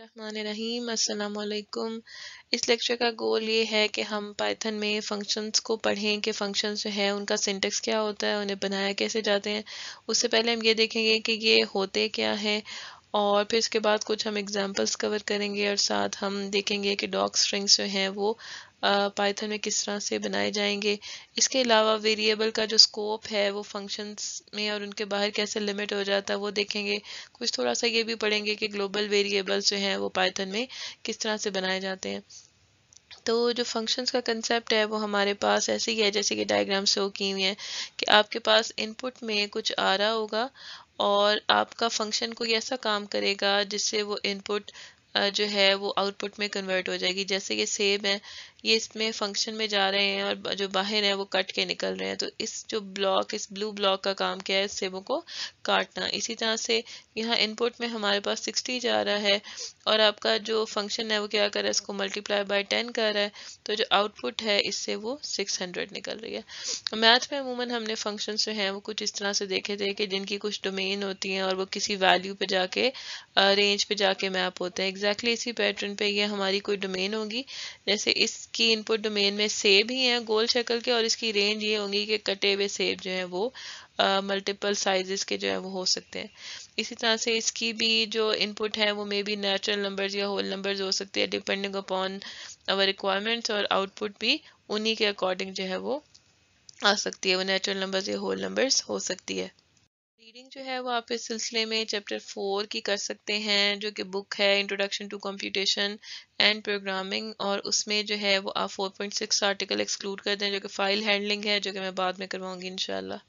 अस्सलाम वालेकुम इस लेक्चर का गोल ये है कि हम पाइथन में फंक्शंस को पढ़ें कि फंक्शंस जो है उनका सिंटेक्स क्या होता है उन्हें बनाया कैसे जाते हैं उससे पहले हम ये देखेंगे कि ये होते क्या हैं और फिर इसके बाद कुछ हम एग्जांपल्स कवर करेंगे और साथ हम देखेंगे कि डॉग स्ट्रिंग्स जो हैं वो पाइथन में किस तरह से बनाए जाएंगे इसके अलावा वेरिएबल का जो स्कोप है वो फंक्शंस में और उनके बाहर कैसे लिमिट हो जाता है वो देखेंगे कुछ थोड़ा सा ये भी पढ़ेंगे कि ग्लोबल वेरिएबल्स जो हैं वो पाइथन में किस तरह से बनाए जाते हैं तो जो फंक्शंस का कंसेप्ट है वो हमारे पास ऐसे ही है जैसे कि डायग्राम शो की हुई है कि आपके पास इनपुट में कुछ आ रहा होगा और आपका फंक्शन कोई ऐसा काम करेगा जिससे वो इनपुट जो है वो आउटपुट में कन्वर्ट हो जाएगी जैसे ये सेब है ये इसमें फंक्शन में जा रहे हैं और जो बाहर है वो कट के निकल रहे हैं तो इस जो ब्लॉक इस ब्लू ब्लॉक का काम क्या है इस सेबों को काटना इसी तरह से यहाँ इनपुट में हमारे पास सिक्सटी जा रहा है और आपका जो फंक्शन है वो क्या कर रहा है इसको मल्टीप्लाई बाय टेन कर रहा है तो जो आउटपुट है इससे वो सिक्स हंड्रेड निकल रही है मैथ में अमूमन हमने फंक्शन जो हैं वो कुछ इस तरह से देखे थे कि जिनकी कुछ डोमेन होती हैं और वो किसी वैल्यू पे जाके रेंज पे जाके मैप होते हैं एग्जैक्टली exactly इसी पैटर्न पे ये हमारी कोई डोमेन होगी जैसे इस की इनपुट डोमेन में सेब ही हैं गोल शक्ल के और इसकी रेंज ये होंगी कि कटे हुए सेब जो हैं वो मल्टीपल साइजेस के जो है वो हो सकते हैं इसी तरह से इसकी भी जो इनपुट है वो मे बी नेचुरल नंबर्स या होल नंबर्स हो सकते हैं डिपेंडिंग अपॉन अवर रिक्वायरमेंट्स और आउटपुट भी उन्हीं के अकॉर्डिंग जो है वो आ सकती है वो नेचुरल नंबर्स या होल नंबर्स हो सकती है रीडिंग जो है वो आप इस सिलसिले में चैप्टर फोर की कर सकते हैं जो कि बुक है introduction to computation and programming और उसमें जो है वो आप 4.6 आर्टिकल एक्सक्लूड कर दें जो कि फ़ाइल हैंडलिंग है जो कि मैं बाद में करवाऊंगी इनशाला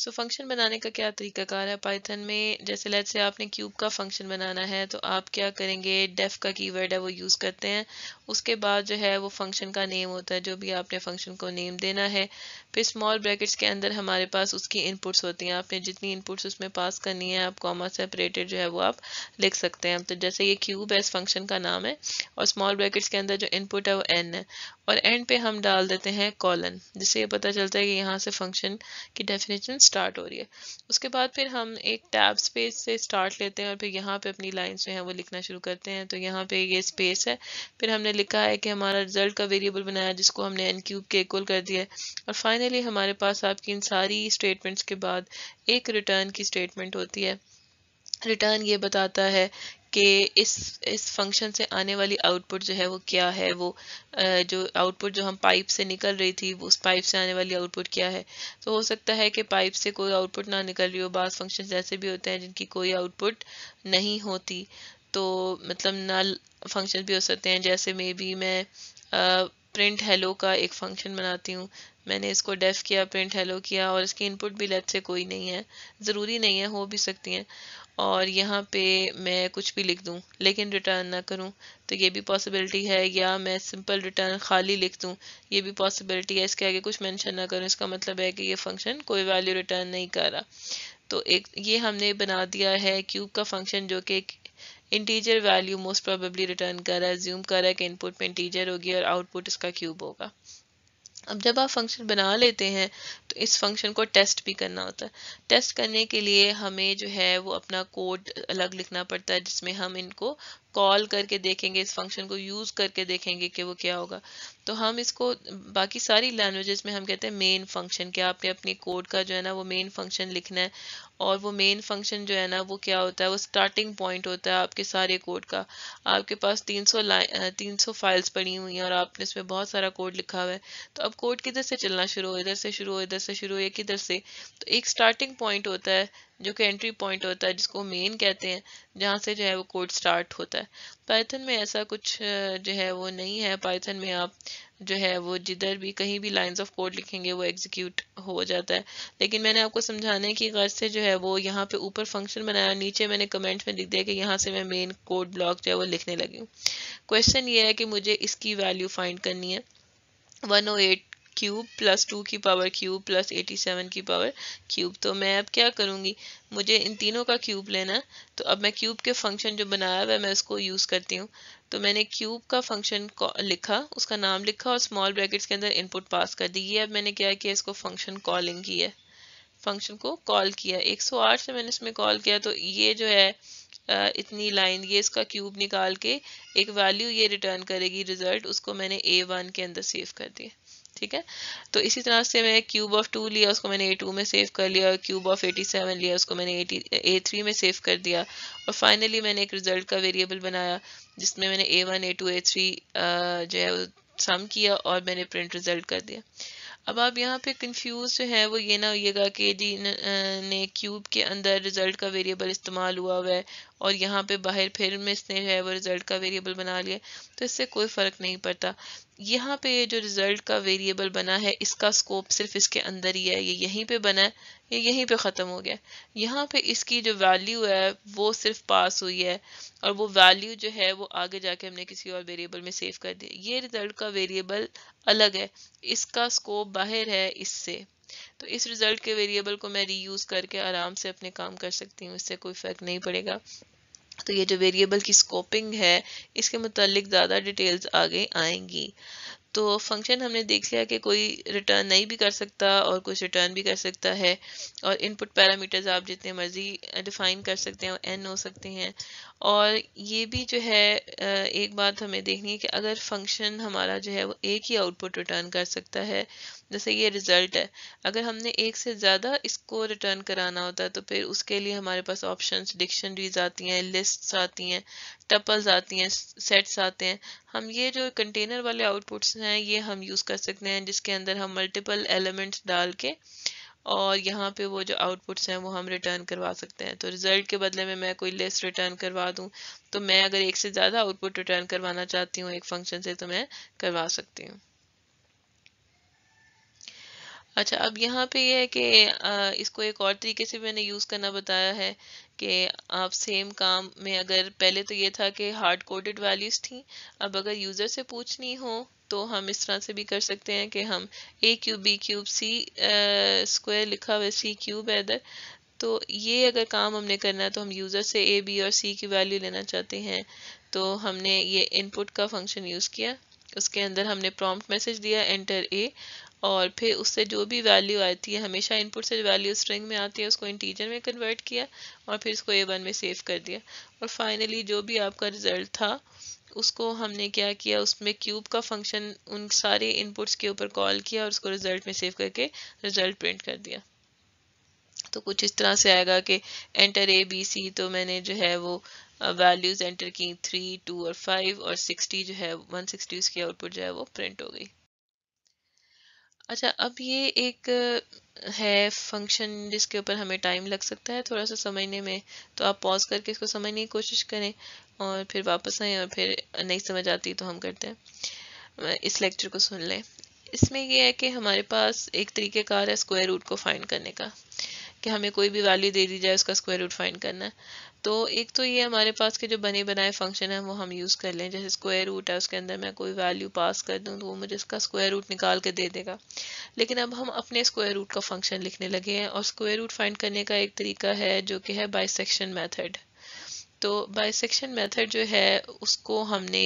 सो फंक्शन बनाने का क्या तरीकाकार है पाइथन में जैसे लेट से आपने क्यूब का फंक्शन बनाना है तो आप क्या करेंगे डेफ का कीवर्ड है वो यूज़ करते हैं उसके बाद जो है वो फंक्शन का नेम होता है जो भी आपने फंक्शन को नेम देना है फिर स्मॉल ब्रैकेट्स के अंदर हमारे पास उसकी इनपुट्स होती हैं आपने जितनी इनपुट्स उसमें पास करनी है आप कॉमा सेपरेटेड जो है वो आप लिख सकते हैं तो जैसे ये क्यूब है इस फंक्शन का नाम है और स्मॉल ब्रैकेट्स के अंदर जो इनपुट है वो एन है और एंड पे हम डाल देते हैं कॉलन जिससे ये पता चलता है कि यहाँ से फंक्शन की डेफिनेशन स्टार्ट हो रही है उसके बाद फिर हम एक टैब स्पेस से स्टार्ट लेते हैं और फिर यहाँ पे अपनी लाइन्स जो हैं वो लिखना शुरू करते हैं तो यहाँ पे ये स्पेस है फिर हमने लिखा है कि हमारा रिजल्ट का वेरिएबल बनाया जिसको हमने एन क्यूब के इक्वल कर दिया है और फाइनली हमारे पास आपकी इन सारी स्टेटमेंट्स के बाद एक रिटर्न की स्टेटमेंट होती है रिटर्न ये बताता है कि इस इस फंक्शन से आने वाली आउटपुट जो है वो क्या है वो जो आउटपुट जो हम पाइप से निकल रही थी उस पाइप से आने वाली आउटपुट क्या है तो हो सकता है कि पाइप से कोई आउटपुट ना निकल रही हो बास फंक्शन ऐसे भी होते हैं जिनकी कोई आउटपुट नहीं होती तो मतलब नल फंक्शन भी हो सकते हैं जैसे मे बी मैं प्रिंट हेलो का एक फंक्शन बनाती हूँ मैंने इसको डेफ किया प्रिंट हेलो किया और इसकी इनपुट भी लेट से कोई नहीं है ज़रूरी नहीं है हो भी सकती हैं और यहाँ पे मैं कुछ भी लिख दूँ लेकिन रिटर्न ना करूँ तो ये भी पॉसिबिलिटी है या मैं सिंपल रिटर्न खाली लिख दूँ ये भी पॉसिबिलिटी है इसके आगे कुछ मेंशन ना करूँ इसका मतलब है कि ये फंक्शन कोई वैल्यू रिटर्न नहीं कर रहा तो एक ये हमने बना दिया है क्यूब का फंक्शन जो कि integer value most probably return कर रहा है ज्यूम कर रहा है कि इनपुट में इंटीजर होगी और आउटपुट इसका क्यूब होगा अब जब आप फंक्शन बना लेते हैं तो इस फंक्शन को टेस्ट भी करना होता है टेस्ट करने के लिए हमें जो है वो अपना कोड अलग लिखना पड़ता है जिसमें हम इनको कॉल करके देखेंगे इस फंक्शन को यूज़ करके देखेंगे कि वो क्या होगा तो हम इसको बाकी सारी लैंग्वेजेस में हम कहते हैं मेन फंक्शन कि आपने अपने कोड का जो है ना वो मेन फंक्शन लिखना है और वो मेन फंक्शन जो है ना वो क्या होता है वो स्टार्टिंग पॉइंट होता है आपके सारे कोड का आपके पास 300 लाइन 300 फाइल्स पड़ी हुई हैं और आपने इसमें बहुत सारा कोड लिखा हुआ है तो अब कोड किधर से चलना शुरू हो इधर से शुरू हो इधर से शुरू हो या किधर से तो एक स्टार्टिंग पॉइंट होता है जो कि एंट्री पॉइंट होता है जिसको मेन कहते हैं जहाँ से जो है वो कोड स्टार्ट होता है पाइथन में ऐसा कुछ जो है वो नहीं है पाइथन में आप जो है वो जिधर भी कहीं भी लाइंस ऑफ कोड लिखेंगे वो एग्जीक्यूट हो जाता है लेकिन मैंने आपको समझाने की गर्ज से जो है वो यहाँ पे ऊपर फंक्शन बनाया नीचे मैंने कमेंट्स में लिख दिया कि यहाँ से मैं मेन कोड ब्लॉक जो है वो लिखने लगी हूँ क्वेश्चन ये है कि मुझे इसकी वैल्यू फाइंड करनी है 108 क्यूब प्लस टू की power cube plus eighty seven की पावर क्यूब तो मैं अब क्या करूँगी मुझे इन तीनों का क्यूब लेना है तो अब मैं क्यूब के फंक्शन जो बनाया हुआ है मैं उसको यूज़ करती हूँ तो मैंने क्यूब का फंक्शन लिखा उसका नाम लिखा और स्मॉल ब्रैकेट्स के अंदर इनपुट पास कर दी है अब मैंने क्या किया इसको फंक्शन कॉलिंग की है फंक्शन को कॉल किया 108 से मैंने इसमें कॉल किया तो ये जो है इतनी लाइन ये इसका क्यूब निकाल के एक वैल्यू ये रिटर्न करेगी रिजल्ट उसको मैंने ए वन के अंदर सेव कर दिया ठीक है तो इसी तरह से मैं क्यूब ऑफ टू लिया उसको मैंने ए टू में सेव कर लिया क्यूब ऑफ एटी सेवन लिया उसको मैंने एटी ए थ्री में सेव कर दिया और फाइनली मैंने एक रिजल्ट का वेरिएबल बनाया जिसमें मैंने a one a two a three जो है वो सम किया और मैंने प्रिंट रिजल्ट कर दिया अब आप यहाँ पे कंफ्यूज जो है वो ये ना होइएगा कि जी ने क्यूब के अंदर रिजल्ट का वेरिएबल इस्तेमाल हुआ हुआ है और यहाँ पे बाहर फिर मिसने जो है वो रिज़ल्ट का वेरिएबल बना लिया तो इससे कोई फ़र्क नहीं पड़ता यहाँ पे ये जो रिज़ल्ट का वेरिएबल बना है इसका स्कोप सिर्फ इसके अंदर ही है ये यहीं पे बना है ये यहीं पे ख़त्म हो गया यहाँ पे इसकी जो वैल्यू है वो सिर्फ पास हुई है और वो वैल्यू जो है वो आगे जाके हमने किसी और वेरिएबल में सेव कर दिया ये रिज़ल्ट का वेरिएबल अलग है इसका स्कोप बाहर है इससे तो इस रिज़ल्ट के वेरिएबल को मैं रीयूज़ करके आराम से अपने काम कर सकती हूँ इससे कोई फ़र्क नहीं पड़ेगा तो ये जो वेरिएबल की स्कोपिंग है इसके मुतालिक ज़्यादा डिटेल्स आगे आएंगी तो फंक्शन हमने देख लिया कि कोई रिटर्न नहीं भी कर सकता और कुछ रिटर्न भी कर सकता है और इनपुट पैरामीटर्स आप जितने मर्जी डिफाइन कर सकते हैं एन हो सकते हैं और ये भी जो है एक बात हमें देखनी है कि अगर फंक्शन हमारा जो है वो एक ही आउटपुट रिटर्न कर सकता है जैसे ये रिज़ल्ट है अगर हमने एक से ज़्यादा इसको रिटर्न कराना होता है तो फिर उसके लिए हमारे पास ऑप्शन डिक्शनरीज आती हैं लिस्ट आती हैं टपल्स आती हैं सेट्स आते हैं हम ये जो कंटेनर वाले आउटपुट्स हैं है ये हम यूज़ कर सकते हैं जिसके अंदर हम मल्टीपल एलिमेंट्स डाल के और यहाँ पे वो जो आउटपुट्स हैं वो हम रिटर्न करवा सकते हैं तो रिज़ल्ट के बदले में मैं कोई लिस्ट रिटर्न करवा दूँ तो मैं अगर एक से ज़्यादा आउटपुट रिटर्न करवाना चाहती हूँ एक फंक्शन से तो मैं करवा सकती हूँ अच्छा अब यहाँ पे ये यह है कि इसको एक और तरीके से मैंने यूज़ करना बताया है कि आप सेम काम में अगर पहले तो ये था कि हार्ड कोडेड वैल्यूज़ थी अब अगर यूज़र से पूछनी हो तो हम इस तरह से भी कर सकते हैं कि हम a cube b cube c square लिखा हुआ सी क्यूब है इधर तो ये अगर काम हमने करना है तो हम यूज़र से ए बी और सी की वैल्यू लेना चाहते हैं तो हमने ये इनपुट का फंक्शन यूज़ किया उसके अंदर हमने प्रॉम्प्ट मैसेज दिया एंटर ए और फिर उससे जो भी वैल्यू आती है हमेशा इनपुट से वैल्यू स्ट्रिंग में आती है उसको इंटीजर में कन्वर्ट किया और फिर उसको ए वन में सेव कर दिया और फाइनली जो भी आपका रिजल्ट था उसको हमने क्या किया उसमें क्यूब का फंक्शन उन सारे इनपुट्स के ऊपर कॉल किया और उसको रिजल्ट में सेव करके रिजल्ट प्रिंट कर दिया तो कुछ इस तरह से आएगा कि एंटर ए बी सी तो मैंने जो है वो वैल्यूज़ एंटर की थ्री टू और फाइव और सिक्सटी जो है वन सिक्सटी उसकी आउटपुट जो है वो प्रिंट हो गई अच्छा अब ये एक है फंक्शन जिसके ऊपर हमें टाइम लग सकता है थोड़ा सा समझने में तो आप पॉज करके इसको समझने की कोशिश करें और फिर वापस आएँ और फिर नहीं समझ आती तो हम करते हैं इस लेक्चर को सुन लें इसमें यह है कि हमारे पास एक तरीक़ेकार है स्क्वायर रूट को फाइंड करने का कि हमें कोई भी वैल्यू दे दी जाए उसका स्क्वायर रूट फाइंड करना है तो एक तो ये हमारे पास के जो बने बनाए फंक्शन है वो हम यूज़ कर लें जैसे स्क्वायर रूट है उसके अंदर मैं कोई वैल्यू पास कर दूँ तो वो मुझे इसका स्क्वायर रूट निकाल के दे देगा लेकिन अब हम अपने स्क्वायर रूट का फंक्शन लिखने लगे हैं और स्क्वायर रूट फाइंड करने का एक तरीका है जो कि है बाइसेक्शन मेथड तो बाइसेक्शन मेथड जो है उसको हमने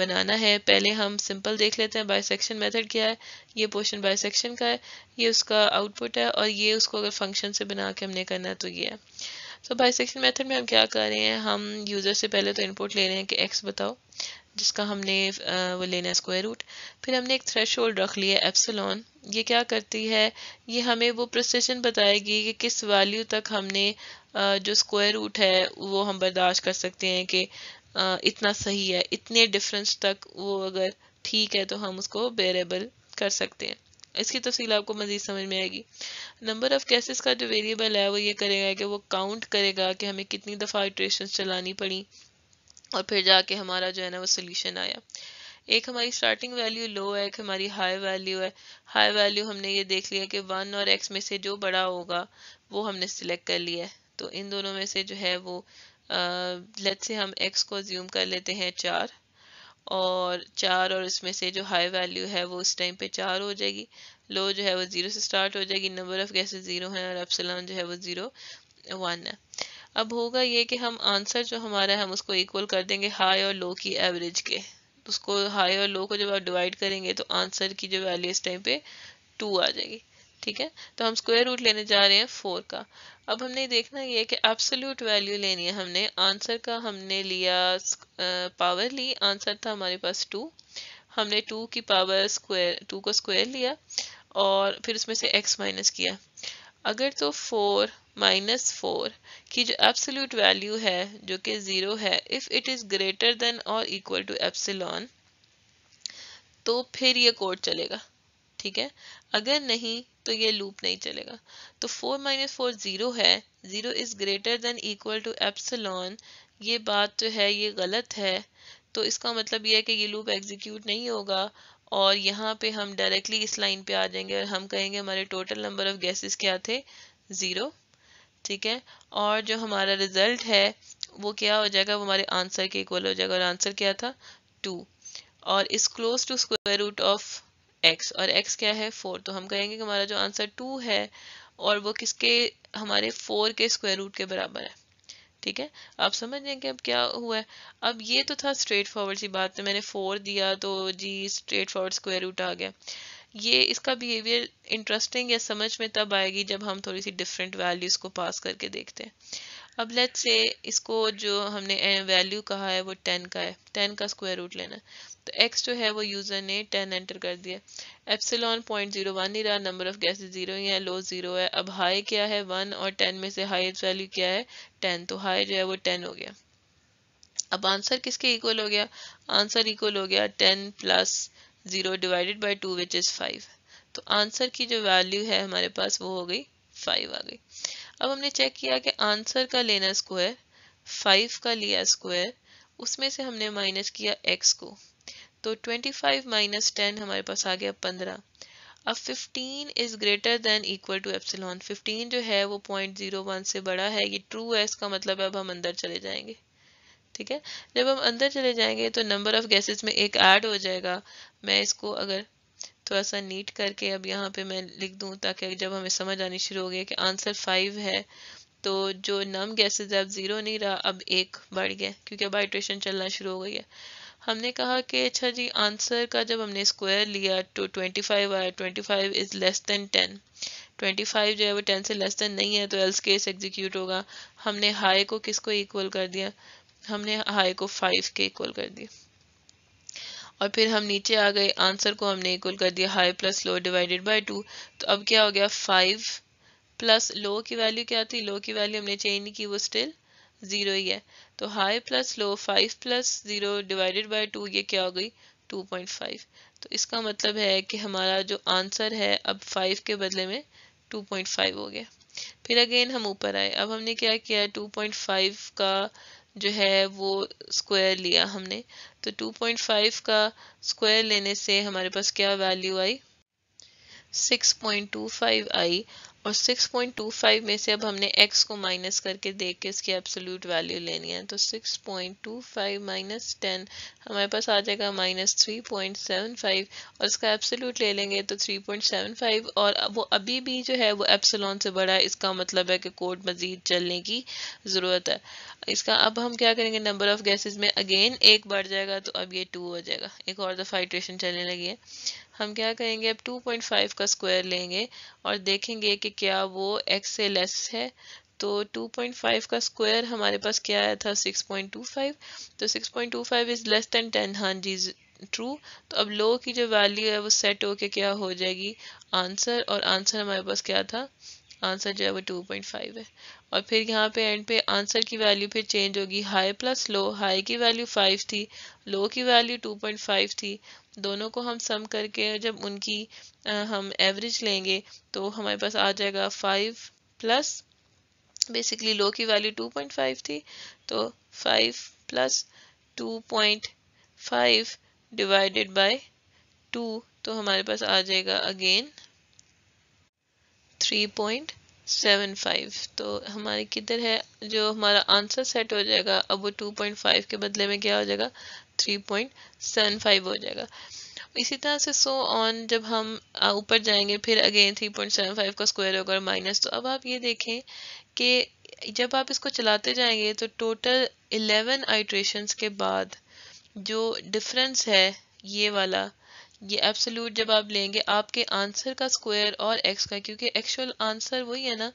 बनाना है पहले हम सिंपल देख लेते हैं बाई सेक्शन मेथड क्या है ये पोर्शन बाई सेक्शन का है ये उसका आउटपुट है और ये उसको अगर फंक्शन से बना के हमने करना है तो ये है तो बाई सेक्शन में हम क्या कर रहे हैं हम यूज़र से पहले तो इनपुट ले रहे हैं कि एक्स बताओ जिसका हमने वो लेना है स्क्वायर रूट फिर हमने एक थ्रेश होल्ड रख लिया एप्सलॉन ये क्या करती है ये हमें वो प्रोसेशन बताएगी कि किस वैल्यू तक हमने जो स्क्वायर रूट है वो हम बर्दाश्त कर सकते हैं कि इतना सही है इतने डिफरेंस तक वो अगर ठीक है तो हम उसको बेरेबल कर सकते हैं इसकी तफसील आपको मज़ीद समझ में आएगी नंबर ऑफ़ केसेस का जो वेरिएबल है वो ये करेगा कि वो काउंट करेगा कि हमें कितनी दफ़ा इट्रेशन चलानी पड़ी और फिर जाके हमारा जो है ना वो सोल्यूशन आया एक हमारी स्टार्टिंग वैल्यू लो है एक हमारी हाई वैल्यू है हाई वैल्यू हमने ये देख लिया कि वन और एक्स में से जो बड़ा होगा वो हमने सिलेक्ट कर लिया है तो इन दोनों में से जो है वो लेट से हम एक्स को ज्यूम कर लेते हैं चार और चार और इसमें से जो हाई वैल्यू है वो उस टाइम पे चार हो जाएगी लो जो है वो ज़ीरो से स्टार्ट हो जाएगी नंबर ऑफ़ गैसेस ज़ीरो हैं और अप्सलॉन जो है वो ज़ीरो वन है अब होगा ये कि हम आंसर जो हमारा है हम उसको इक्वल कर देंगे हाई और लो की एवरेज के उसको हाई और लो को जब आप डिवाइड करेंगे तो आंसर की जो वैल्यू इस टाइम पे टू आ जाएगी ठीक है तो हम स्क्वायर रूट लेने जा रहे हैं फोर का अब हमने देखना ये है कि एब्सोल्यूट वैल्यू लेनी है हमने आंसर का हमने लिया पावर uh, ली आंसर था हमारे पास टू हमने टू की पावर स्क्वायर टू को स्क्वायर लिया और फिर उसमें से एक्स माइनस किया अगर तो फोर माइनस फोर की जो एब्सोल्यूट वैल्यू है जो कि ज़ीरो है if it is greater than और इक्वल टू एप्सिलॉन तो फिर ये कोड चलेगा ठीक है अगर नहीं तो ये लूप नहीं चलेगा तो फोर माइनस फोर ज़ीरो है zero is greater than equal to epsilon ये बात जो तो है ये गलत है तो इसका मतलब ये है कि ये लूप एग्जीक्यूट नहीं होगा और यहाँ पे हम डायरेक्टली इस लाइन पे आ जाएंगे और हम कहेंगे हमारे टोटल नंबर ऑफ़ गैसेस क्या थे ज़ीरो ठीक है और जो हमारा रिज़ल्ट है वो क्या हो जाएगा वो हमारे आंसर के इक्वल हो जाएगा और आंसर क्या था टू और इस close to square root of x और एक्स क्या है फोर तो हम कहेंगे कि हमारा जो आंसर टू है और वो किसके हमारे फोर के स्क्वायर रूट के बराबर है ठीक है आप समझ लें कि अब क्या हुआ है अब ये तो था स्ट्रेट फॉरवर्ड सी बात मैंने फोर दिया तो जी स्ट्रेट फॉरवर्ड स्क्वायर रूट आ गया ये इसका बिहेवियर इंटरेस्टिंग या समझ में तब आएगी जब हम थोड़ी सी डिफरेंट वैल्यूज़ को पास करके देखते हैं अब लेट से इसको जो हमने वैल्यू कहा है वो टेन का है टेन का स्क्वायर रूट लेना है तो एक्स जो है वो यूज़र ने टेन एंटर कर दिया एप्सिलॉन पॉइंट जीरो वन ही रहा नंबर ऑफ गैसेज जीरो ही है लो जीरो है अब हाई क्या है वन और टेन में से हाई वैल्यू क्या है टेन तो हाई जो है वो टेन हो गया अब आंसर किसके इक्वल हो गया आंसर इक्वल हो गया ten plus zero divided by two which is five तो आंसर की जो वैल्यू है हमारे पास वो हो गई फाइव आ गई अब हमने चेक किया कि आंसर का लेना स्क्वायर फाइव का लिया स्क्वायर उसमें से हमने माइनस किया एक्स को तो ट्वेंटी फाइव माइनस टेन हमारे पास आ गया पंद्रह अब fifteen is greater than equal to epsilon fifteen जो है वो पॉइंट जीरो वन से बड़ा है ये ट्रू है इसका मतलब है अब हम अंदर चले जाएंगे ठीक है जब हम अंदर चले जाएंगे तो नंबर ऑफ गैसेस में एक ऐड हो जाएगा मैं इसको अगर थोड़ा तो सा नीट करके अब यहाँ पे मैं लिख दूँ ताकि जब हमें समझ आनी शुरू हो गई कि आंसर फाइव है तो जो नम गैसेज अब ज़ीरो नहीं रहा अब एक बढ़ गया क्योंकि अब हाइड्रेशन चलना शुरू हो गई है हमने कहा कि अच्छा जी आंसर का जब हमने स्क्वायर लिया तो ट्वेंटी फाइव आया twenty five is less than ten twenty five जो है वो टेन से लेस देन नहीं है तो एल्स केस एग्जीक्यूट होगा हमने हाई को किसको इक्वल कर दिया हमने हाई को फाइव के इक्वल कर दिया और फिर हम नीचे आ गए आंसर को हमने इक्वल कर दिया high plus low divided by two तो अब क्या हो गया फाइव प्लस लो की वैल्यू क्या थी लो की वैल्यू हमने चेंज नहीं की वो स्टिल ज़ीरो ही है तो high plus low five plus zero divided by two ये क्या हो गई टू पॉइंट फाइव तो इसका मतलब है कि हमारा जो आंसर है अब फाइव के बदले में टू पॉइंट फाइव हो गया फिर अगेन हम ऊपर आए अब हमने क्या किया टू पॉइंट फाइव का जो है वो स्क्वायर लिया हमने तो 2.5 का स्क्वायर लेने से हमारे पास क्या वैल्यू आई 6.25 आई और 6.25 में से अब हमने x को माइनस करके देख के इसकी एब्सोल्यूट वैल्यू लेनी है तो 6.25 माइनस टेन हमारे पास आ जाएगा माइनस थ्री और इसका एब्सोल्यूट ले लेंगे तो 3.75 और वो अभी भी जो है वो एप्सलॉन से बड़ा है इसका मतलब है कि कोड मज़ीद चलने की ज़रूरत है इसका अब हम क्या करेंगे नंबर ऑफ गैसेस में अगेन एक बढ़ जाएगा तो अब ये टू हो जाएगा एक और दफ़ा हाइड्रेशन चलने लगी है हम क्या करेंगे अब 2.5 का स्क्वायर लेंगे और देखेंगे कि क्या वो एक्स से लेस है तो 2.5 का स्क्वायर हमारे पास क्या आया था 6.25 तो 6.25 इज़ लेस दैन टेन हाँ जी ट्रू तो अब लो की जो वैल्यू है वो सेट होके क्या हो जाएगी आंसर और आंसर हमारे पास क्या था आंसर जो है वो टू पॉइंट फाइव है और फिर यहाँ पे एंड पे आंसर की वैल्यू फिर चेंज होगी हाई प्लस लो हाई की वैल्यू फाइव थी लो की वैल्यू टू पॉइंट फाइव थी दोनों को हम सम करके जब उनकी आ, हम एवरेज लेंगे तो हमारे पास आ जाएगा फाइव प्लस बेसिकली लो की वैल्यू टू पॉइंट फाइव थी तो five plus two point five divided by two तो हमारे पास आ जाएगा again three point seven five तो हमारे किधर है जो हमारा आंसर सेट हो जाएगा अब वो टू पॉइंट फाइव के बदले में क्या हो जाएगा थ्री पॉइंट सेवन फाइव हो जाएगा इसी तरह से सो so ऑन जब हम ऊपर जाएंगे फिर again three point seven five का स्क्वायर होगा माइनस तो अब आप ये देखें कि जब आप इसको चलाते जाएंगे तो टोटल 11 आइट्रेशन के बाद जो डिफरेंस है ये वाला ये एब्सोल्यूट जब आप लेंगे आपके आंसर का स्क्वायर और एक्स का क्योंकि एक्चुअल आंसर वही है ना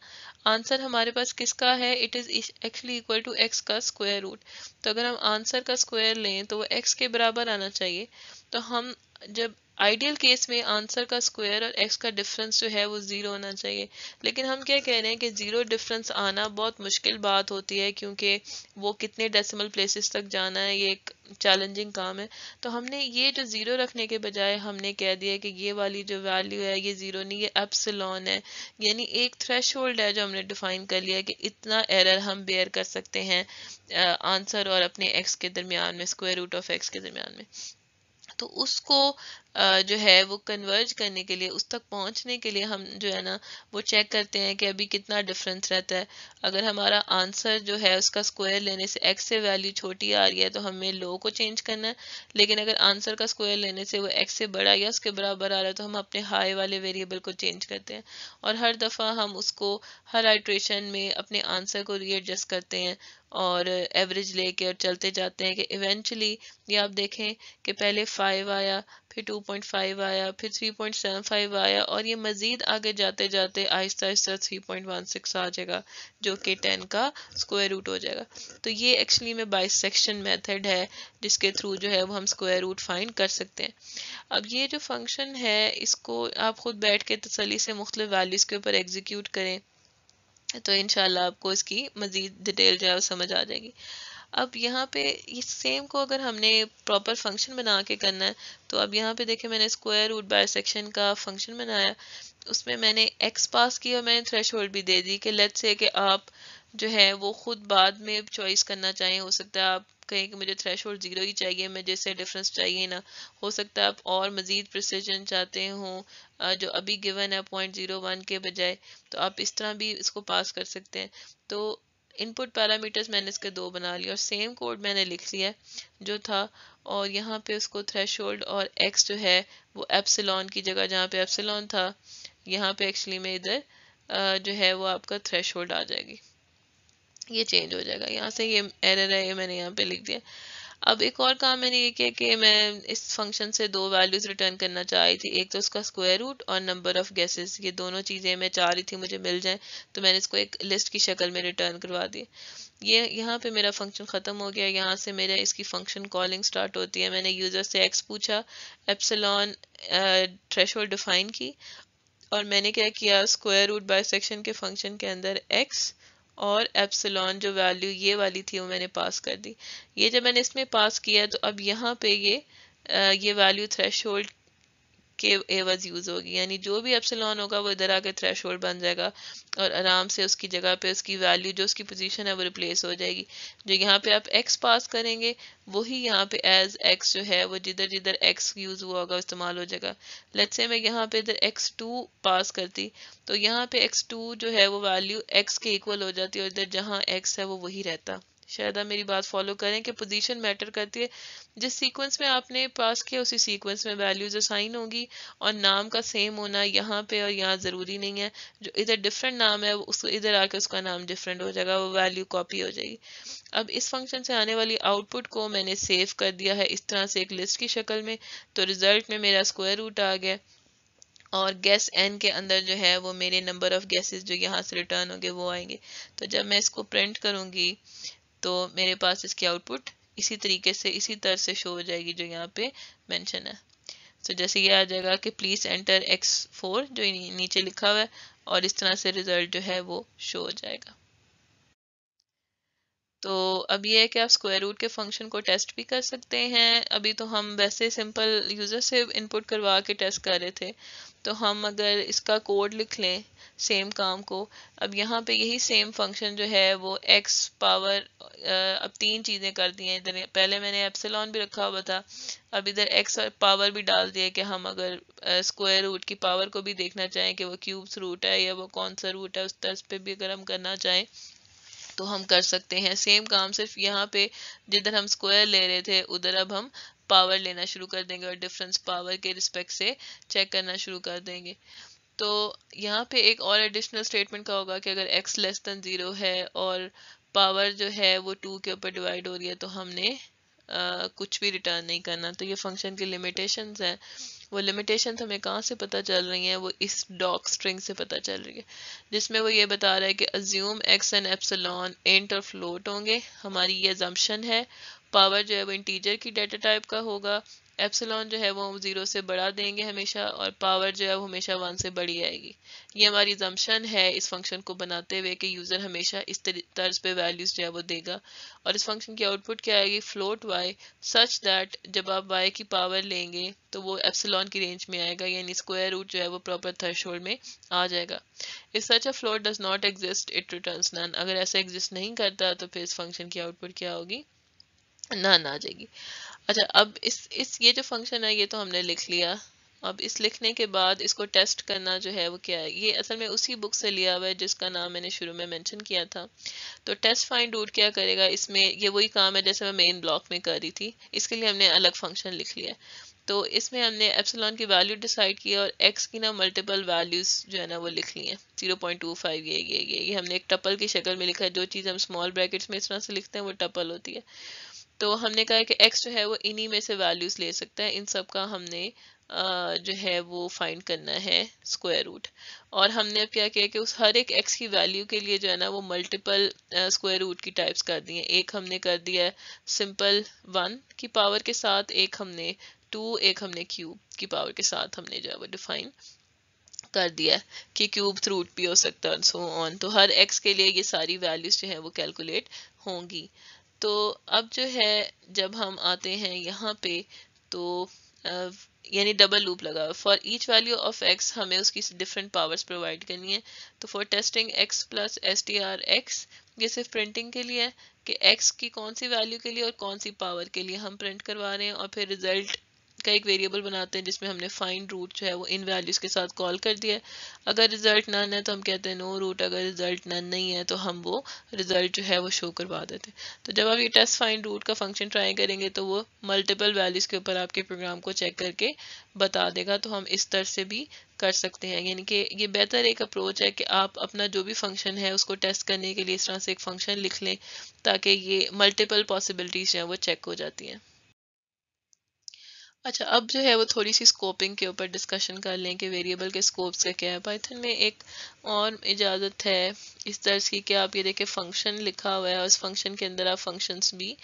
आंसर हमारे पास किसका है it is actually equal to x का स्क्वायर रूट तो अगर हम आंसर का स्क्वायर लें तो वो एक्स के बराबर आना चाहिए तो हम जब आइडियल केस में आंसर का स्क्वायर और एक्स का डिफरेंस जो है वो ज़ीरो होना चाहिए लेकिन हम क्या कह रहे हैं कि ज़ीरो डिफरेंस आना बहुत मुश्किल बात होती है क्योंकि वो कितने डेसिमल प्लेसेस तक जाना है ये एक चैलेंजिंग काम है तो हमने ये जो ज़ीरो रखने के बजाय हमने कह दिया है कि ये वाली जो वैल्यू है ये ज़ीरो नहीं ये एप्सलॉन है यानी एक थ्रेश है जो हमने डिफाइन कर लिया कि इतना एरर हम बेयर कर सकते हैं आंसर और अपने एक्स के दरमियान में स्क्वायर रूट ऑफ एक्स के दरमियान में तो उसको जो है वो कन्वर्ज करने के लिए उस तक पहुंचने के लिए हम जो है ना वो चेक करते हैं कि अभी कितना डिफरेंस रहता है अगर हमारा आंसर जो है उसका स्क्वायर लेने से एक्स से वैल्यू छोटी आ रही है तो हमें लो को चेंज करना है लेकिन अगर आंसर का स्क्वायर लेने से वो एक्स से बड़ा या उसके बराबर आ रहा है तो हम अपने हाई वाले वेरिएबल को चेंज करते हैं और हर दफ़ा हम उसको हर आइट्रेशन में अपने आंसर को रीएडजस्ट करते हैं और एवरेज लेके और चलते जाते हैं कि इवेंचुअली ये आप देखें कि पहले फाइव आया फिर 2.5 आया फिर 3.75 आया और ये मज़ीद आगे जाते जाते आहिस्ता आहिस्ता 3.16 आ जाएगा जो कि 10 का स्क्वायर रूट हो जाएगा तो ये एक्चुअली में बाई सेक्शन मैथड है जिसके थ्रू जो है वो हम स्क्वायर रूट फाइंड कर सकते हैं अब ये जो फंक्शन है इसको आप ख़ुद बैठ के तसली से मुख्तु वैल्यूज़ के ऊपर एग्जीक्यूट करें तो इनशाला आपको इसकी मज़ीद डिटेल जो है वो समझ आ जाएगी अब यहाँ पे इस सेम को अगर हमने प्रॉपर फंक्शन बना के करना है तो अब यहाँ पे देखे मैंने स्क्वायर रूट बाय सेक्शन का फंक्शन बनाया उसमें मैंने एक्स पास किया और मैंने थ्रेश भी दे दी कि लेट्स से कि आप जो है वो खुद बाद में चॉइस करना चाहें हो सकता है आप कहें कि मुझे थ्रेश होल्ड ज़ीरो ही चाहिए मुझे जैसे डिफरेंस चाहिए ना हो सकता है आप और मज़ीद प्रसिजन चाहते हों जो अभी गिवन है पॉइंट ज़ीरो वन के बजाय तो आप इस तरह भी इसको पास कर सकते हैं तो इनपुट पैरामीटर्स मैंने इसके दो बना लिए और सेम कोड मैंने लिख लिया जो था और यहाँ पे उसको थ्रेश और एक्स जो है वो एप्सिलॉन की जगह जहाँ पे एप्सिलॉन था यहाँ पे एक्चुअली में इधर जो है वो आपका थ्रेश आ जाएगी ये चेंज हो जाएगा यहाँ से ये एरर है ये मैंने यहाँ पे लिख दिया अब एक और काम मैंने ये किया कि मैं इस फंक्शन से दो वैल्यूज़ रिटर्न करना चाह रही थी एक तो उसका स्क्वायर रूट और नंबर ऑफ़ गैसेस ये दोनों चीज़ें मैं चाह रही थी मुझे मिल जाए तो मैंने इसको एक लिस्ट की शक्ल में रिटर्न करवा दी ये यहाँ पे मेरा फंक्शन ख़त्म हो गया यहाँ से मेरा इसकी फंक्शन कॉलिंग स्टार्ट होती है मैंने यूज़र से एक्स पूछा एप्सलॉन थ्रेश डिफ़ाइन की और मैंने क्या किया स्क्वायर रूट बाई के फंक्शन के अंदर एक्स और एप्सलॉन जो वैल्यू ये वाली थी वो मैंने पास कर दी ये जब मैंने इसमें पास किया तो अब यहाँ पे ये आ, ये वैल्यू थ्रेश होल्ड के एवज यूज़ होगी यानी जो भी एप्सिलॉन होगा वो इधर आके थ्रेश बन जाएगा और आराम से उसकी जगह पे उसकी वैल्यू जो उसकी पोजीशन है वो रिप्लेस हो जाएगी जो यहाँ पे आप एक्स पास करेंगे वही यहाँ पे एज एक्स जो है वो जिधर जिधर एक्स यूज़ हुआ होगा इस्तेमाल हो जाएगा लेट से मैं यहाँ पे इधर एक्स टू पास करती तो यहाँ पे एक्स टू जो है वो वैल्यू एक्स के इक्वल हो जाती है और इधर जहाँ एक्स है वो वही रहता शायद आप मेरी बात फॉलो करें कि पोजीशन मैटर करती है जिस सीक्वेंस में आपने पास किया उसी सीक्वेंस में वैल्यूज असाइन होगी और नाम का सेम होना यहाँ पे और यहाँ ज़रूरी नहीं है जो इधर डिफरेंट नाम है उस इधर आके उसका नाम डिफरेंट हो जाएगा वो वैल्यू कॉपी हो जाएगी अब इस फंक्शन से आने वाली आउटपुट को मैंने सेव कर दिया है इस तरह से एक लिस्ट की शक्ल में तो रिजल्ट में मेरा स्क्वायर रूट आ गया और गैस एन के अंदर जो है वो मेरे नंबर ऑफ़ गैसेस जो यहाँ से रिटर्न होंगे वो आएंगे तो जब मैं इसको प्रिंट करूँगी तो मेरे पास इसकी आउटपुट इसी तरीके से इसी तरह से शो हो जाएगी जो यहाँ पे मेंशन है सो so, जैसे ये आ जाएगा कि प्लीज़ एंटर एक्स फोर जो नीचे लिखा हुआ है और इस तरह से रिजल्ट जो है वो शो हो जाएगा तो अब ये है कि आप स्क्वायर रूट के फंक्शन को टेस्ट भी कर सकते हैं अभी तो हम वैसे सिंपल यूज़र से इनपुट करवा के टेस्ट कर रहे थे तो हम अगर इसका कोड लिख लें सेम काम को अब यहाँ पे यही सेम फंक्शन जो है वो एक्स पावर अब तीन चीज़ें कर दी हैं इधर पहले मैंने एप्सिलॉन भी रखा हुआ था अब इधर एक्स पावर भी डाल दिया कि हम अगर स्क्वायर रूट की पावर को भी देखना चाहें कि वो क्यूब्स रूट है या वो कौन सा रूट है उस तर्ज पे भी अगर हम करना चाहें तो हम कर सकते हैं सेम काम सिर्फ यहाँ पे जिधर हम स्क्वायर ले रहे थे उधर अब हम पावर लेना शुरू कर देंगे और डिफरेंस पावर के रिस्पेक्ट से चेक करना शुरू कर देंगे तो यहाँ पे एक और एडिशनल स्टेटमेंट का होगा कि अगर एक्स लेस दैन ज़ीरो है और पावर जो है वो टू के ऊपर डिवाइड हो रही है तो हमने आ, कुछ भी रिटर्न नहीं करना तो ये फंक्शन की लिमिटेशंस हैं वो लिमिटेशंस हमें कहाँ से पता चल रही हैं वो इस डॉक स्ट्रिंग से पता चल रही है जिसमें वो ये बता रहा है कि assume x and epsilon int और फ्लोट होंगे हमारी ये जम्पशन है पावर जो है वो इंटीजर की डेटा टाइप का होगा एप्सलॉन जो है वो हम ज़ीरो से बड़ा देंगे हमेशा और पावर जो है वो हमेशा वन से बड़ी आएगी ये हमारी जम्पन है इस फंक्शन को बनाते हुए कि यूज़र हमेशा इस तर्ज पे वैल्यूज़ जो है वो देगा और इस फंक्शन की आउटपुट क्या आएगी फ्लोट वाई सच दैट जब आप वाई की पावर लेंगे तो वो एप्सलॉन की रेंज में आएगा यानी स्क्वायर रूट जो है वो प्रॉपर होल्ड में आ जाएगा इस such a float does not exist it return none अगर ऐसा एग्जिस्ट नहीं करता तो फिर इस फंक्शन की आउटपुट क्या होगी ना आ जाएगी अच्छा अब इस इस ये जो फंक्शन है ये तो हमने लिख लिया अब इस लिखने के बाद इसको टेस्ट करना जो है वो क्या है ये असल में उसी बुक से लिया हुआ है जिसका नाम मैंने शुरू में मेंशन किया था तो टेस्ट फाइंड आउट क्या करेगा इसमें ये वही काम है जैसे मैं मेन ब्लॉक में कर रही थी इसके लिए हमने अलग फंक्शन लिख लिया तो इसमें हमने एप्सलॉन की वैल्यू डिसाइड की और एक्स की ना मल्टीपल वैल्यूज़ जो है ना वो लिख ली है जीरो पॉइंट टू फाइव ये ये ये ये हमने एक टपल की शक्ल में लिखा है जो चीज़ हम स्मॉल ब्रैकेट्स में इस तरह से लिखते हैं वो टपल होती है तो हमने कहा कि एक्स जो है वो इन्हीं में से वैल्यूज़ ले सकता है इन सब का हमने जो है वो फाइंड करना है स्क्वायर रूट और हमने अब क्या किया कि उस हर एक एक्स की वैल्यू के लिए जो है ना वो मल्टीपल स्क्वायर रूट की टाइप्स कर दी हैं एक हमने कर दिया है सिंपल वन की पावर के साथ एक हमने टू एक हमने क्यूब की पावर के साथ हमने जो है वो डिफाइन कर दिया कि क्यूब रूट भी हो सकता है सो ऑन तो हर एक्स के लिए ये सारी वैल्यूज जो है वो कैलकुलेट होंगी तो अब जो है जब हम आते हैं यहाँ पे तो यानी डबल लूप लगा for each value of x हमें उसकी डिफरेंट पावर्स प्रोवाइड करनी है तो for testing x plus s t r x ये सिर्फ प्रिंटिंग के लिए है कि एक्स की कौन सी वैल्यू के लिए और कौन सी पावर के लिए हम प्रिंट करवा रहे हैं और फिर रिजल्ट का एक वेरिएबल बनाते हैं जिसमें हमने फाइंड रूट जो है वो इन वैल्यूज़ के साथ कॉल कर दिया है अगर रिजल्ट नन है तो हम कहते हैं नो रूट अगर रिजल्ट नन नहीं है तो हम वो रिजल्ट जो है वो शो करवा देते हैं तो जब आप ये टेस्ट फाइंड रूट का फंक्शन ट्राई करेंगे तो वो मल्टीपल वैल्यूज़ के ऊपर आपके प्रोग्राम को चेक करके बता देगा तो हम इस तरह से भी कर सकते हैं यानी कि ये बेहतर एक अप्रोच है कि आप अपना जो भी फंक्शन है उसको टेस्ट करने के लिए इस तरह से एक फंक्शन लिख लें ताकि ये मल्टीपल पॉसिबिलिटीज़ हैं वो चेक हो जाती हैं अच्छा अब जो है वो थोड़ी सी स्कोपिंग के ऊपर डिस्कशन कर लें कि वेरिएबल के स्कोप से क्या है पाइथन में एक और इजाज़त है इस तरह की कि आप ये देखें फंक्शन लिखा हुआ है उस फंक्शन के अंदर आप फंक्शंस भी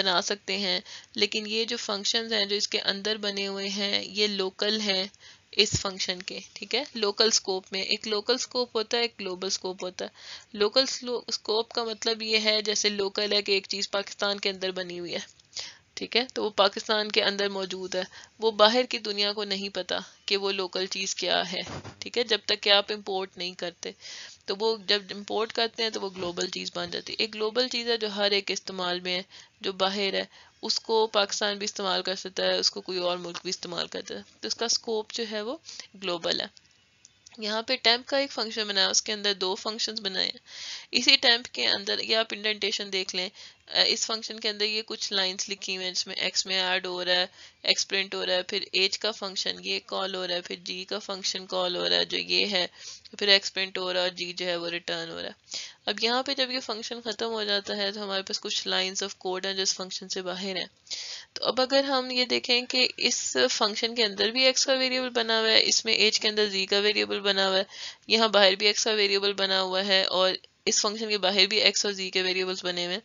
बना सकते हैं लेकिन ये जो फंक्शंस हैं जो इसके अंदर बने हुए हैं ये लोकल हैं इस फंक्शन के ठीक है लोकल स्कोप में एक लोकल स्कोप होता है एक ग्लोबल स्कोप होता है लोकल स्कोप का मतलब ये है जैसे लोकल है कि एक चीज़ पाकिस्तान के अंदर बनी हुई है ठीक है तो वो पाकिस्तान के अंदर मौजूद है वो बाहर की दुनिया को नहीं पता कि वो लोकल चीज़ क्या है ठीक है जब तक कि आप इम्पोर्ट नहीं करते तो वो जब इम्पोर्ट करते हैं तो वो ग्लोबल चीज़ बन जाती है एक ग्लोबल चीज़ है जो हर एक इस्तेमाल में है जो बाहर है उसको पाकिस्तान भी इस्तेमाल कर सकता है उसको कोई और मुल्क भी इस्तेमाल करता है तो उसका स्कोप जो है वो ग्लोबल है यहाँ पे टैंप का एक फंक्शन बनाया उसके अंदर दो फंक्शंस बनाए हैं इसी टैंप के अंदर ये आप इंडेंटेशन देख लें इस फंक्शन के अंदर ये कुछ लाइंस लिखी हुई हैं जिसमें एक्स में ऐड हो रहा है एक्स प्रिंट हो रहा है फिर एज का फंक्शन ये कॉल हो रहा है फिर जी का फंक्शन कॉल हो रहा है जो ये है फिर एक्स प्रिंट हो रहा है और जी जो है वो रिटर्न हो रहा है अब यहाँ पे जब ये फंक्शन ख़त्म हो जाता है तो हमारे पास कुछ लाइन्स ऑफ कोड हैं जो इस फंक्शन से बाहर हैं तो अब अगर हम ये देखें कि इस फंक्शन के अंदर भी एक्स का वेरिएबल बना हुआ है इसमें एज के अंदर जी का वेरिएबल बना हुआ है यहाँ बाहर भी एक्स का वेरिएबल बना हुआ है और इस फंक्शन के बाहर भी एक्स और जी के वेरिएबल्स बने हुए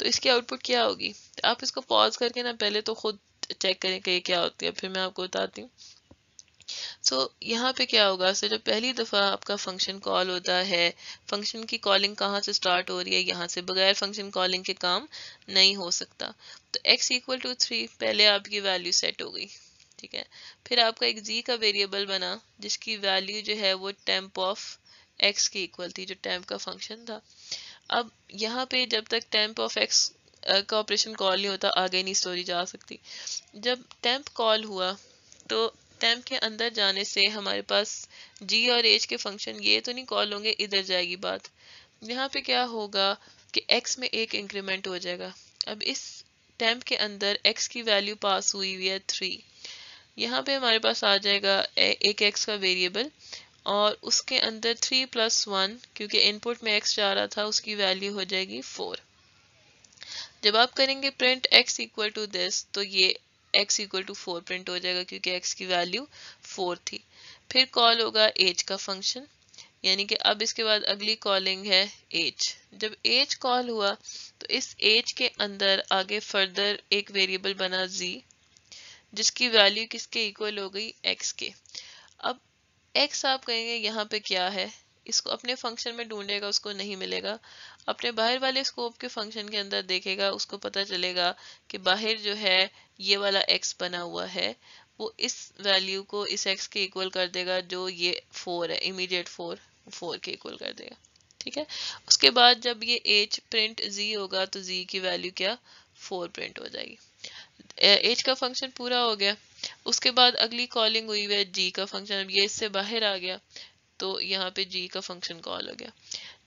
तो इसकी आउटपुट क्या होगी आप इसको पॉज करके ना पहले तो खुद चेक करें कि क्या होती है फिर मैं आपको बताती हूँ सो so, यहाँ पे क्या होगा सो so, जब पहली दफ़ा आपका फंक्शन कॉल होता है फंक्शन की कॉलिंग कहाँ से स्टार्ट हो रही है यहाँ से बगैर फंक्शन कॉलिंग के काम नहीं हो सकता तो x इक्वल टू थ्री पहले आपकी वैल्यू सेट हो गई ठीक है फिर आपका एक z का वेरिएबल बना जिसकी वैल्यू जो है वो टेम्प ऑफ एक्स की इक्वल थी जो टेम्प का फंक्शन था अब यहाँ पे जब तक टेम्प ऑफ एक्स का ऑपरेशन कॉल नहीं होता आगे नहीं स्टोरी जा सकती जब टेम्प कॉल हुआ तो टेम्प के अंदर जाने से हमारे पास जी और एच के फंक्शन ये तो नहीं कॉल होंगे इधर जाएगी बात यहाँ पे क्या होगा कि एक्स में एक इंक्रीमेंट हो जाएगा अब इस टेम्प के अंदर एक्स की वैल्यू पास हुई हुई है थ्री यहाँ पे हमारे पास आ जाएगा एक एक्स का वेरिएबल और उसके अंदर थ्री प्लस वन क्योंकि इनपुट में एक्स जा रहा था उसकी वैल्यू हो जाएगी फोर जब आप करेंगे print x equal to this तो ये x equal to four print हो जाएगा क्योंकि एक्स की वैल्यू फोर थी फिर कॉल होगा एज का फंक्शन यानी कि अब इसके बाद अगली कॉलिंग है एज जब एज कॉल हुआ तो इस एज के अंदर आगे फर्दर एक वेरिएबल बना जी जिसकी वैल्यू किसके इक्वल हो गई एक्स के एक्स आप कहेंगे यहाँ पे क्या है इसको अपने फंक्शन में ढूंढेगा उसको नहीं मिलेगा अपने बाहर वाले स्कोप के फंक्शन के अंदर देखेगा उसको पता चलेगा कि बाहर जो है ये वाला एक्स बना हुआ है वो इस वैल्यू को इस एक्स के इक्वल कर देगा जो ये फोर है इमीडिएट फोर फोर के इक्वल कर देगा ठीक है उसके बाद जब ये एच प्रिंट जी होगा तो जी की वैल्यू क्या फोर प्रिंट हो जाएगी एच का फंक्शन पूरा हो गया उसके बाद अगली कॉलिंग हुई है जी का फंक्शन अब ये इससे बाहर आ गया तो यहाँ पे जी का फंक्शन कॉल हो गया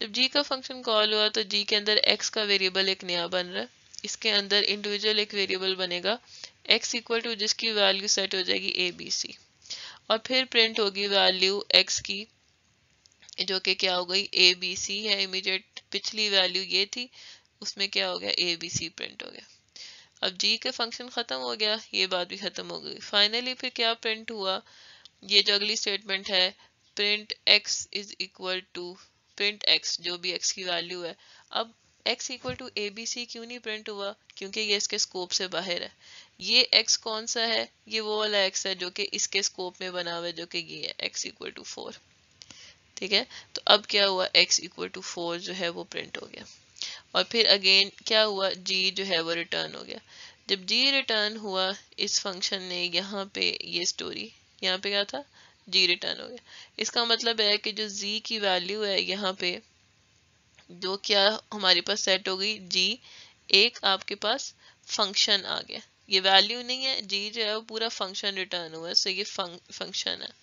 जब जी का फंक्शन कॉल हुआ तो जी के अंदर एक्स का वेरिएबल एक नया बन रहा है इसके अंदर इंडिविजुअल एक वेरिएबल बनेगा एक्स इक्वल टू जिसकी वैल्यू सेट हो जाएगी ए बी सी और फिर प्रिंट होगी वैल्यू एक्स की जो कि क्या हो गई ए बी सी है इमीडिएट पिछली वैल्यू ये थी उसमें क्या हो गया ए बी सी प्रिंट हो गया अब जी के फंक्शन ख़त्म हो गया ये बात भी ख़त्म हो गई फाइनली फिर क्या प्रिंट हुआ ये जो अगली स्टेटमेंट है print x is equal to print x जो भी एक्स की वैल्यू है अब x equal to a B c क्यों नहीं प्रिंट हुआ क्योंकि ये इसके स्कोप से बाहर है ये एक्स कौन सा है ये वो वाला एक्स है जो कि इसके स्कोप में बना हुआ है जो कि ये है एक्स इक्वल टू फोर ठीक है तो अब क्या हुआ एक्स इक्वल टू फोर जो है वो प्रिंट हो गया और फिर अगेन क्या हुआ जी जो है वो रिटर्न हो गया जब जी रिटर्न हुआ इस फंक्शन ने यहाँ पे ये स्टोरी यहाँ पे क्या था जी रिटर्न हो गया इसका मतलब है कि जो जी की वैल्यू है यहाँ पे जो क्या हमारे पास सेट हो गई जी एक आपके पास फंक्शन आ गया ये वैल्यू नहीं है जी जो है वो पूरा फंक्शन रिटर्न हुआ सो ये फंक्शन है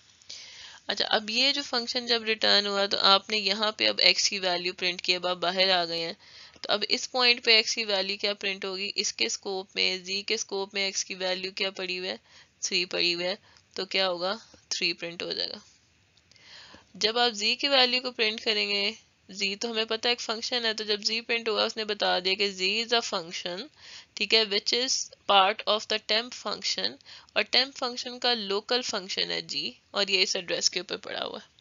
अच्छा अब ये जो फंक्शन जब रिटर्न हुआ तो आपने यहाँ पे अब एक्स की वैल्यू प्रिंट की अब आप बाहर आ गए हैं तो अब इस पॉइंट पे एक्स की वैल्यू क्या प्रिंट होगी इसके स्कोप में जी के स्कोप में एक्स की वैल्यू क्या पड़ी हुई है थ्री पड़ी हुई है तो क्या होगा थ्री प्रिंट हो जाएगा जब आप जी की वैल्यू को प्रिंट करेंगे जी तो हमें पता है एक फंक्शन है तो जब जी प्रिंट होगा उसने बता दिया कि जी इज़ अ फंक्शन ठीक है which is part of the temp function और टेम्प फंक्शन का लोकल फंक्शन है जी और ये इस एड्रेस के ऊपर पड़ा हुआ है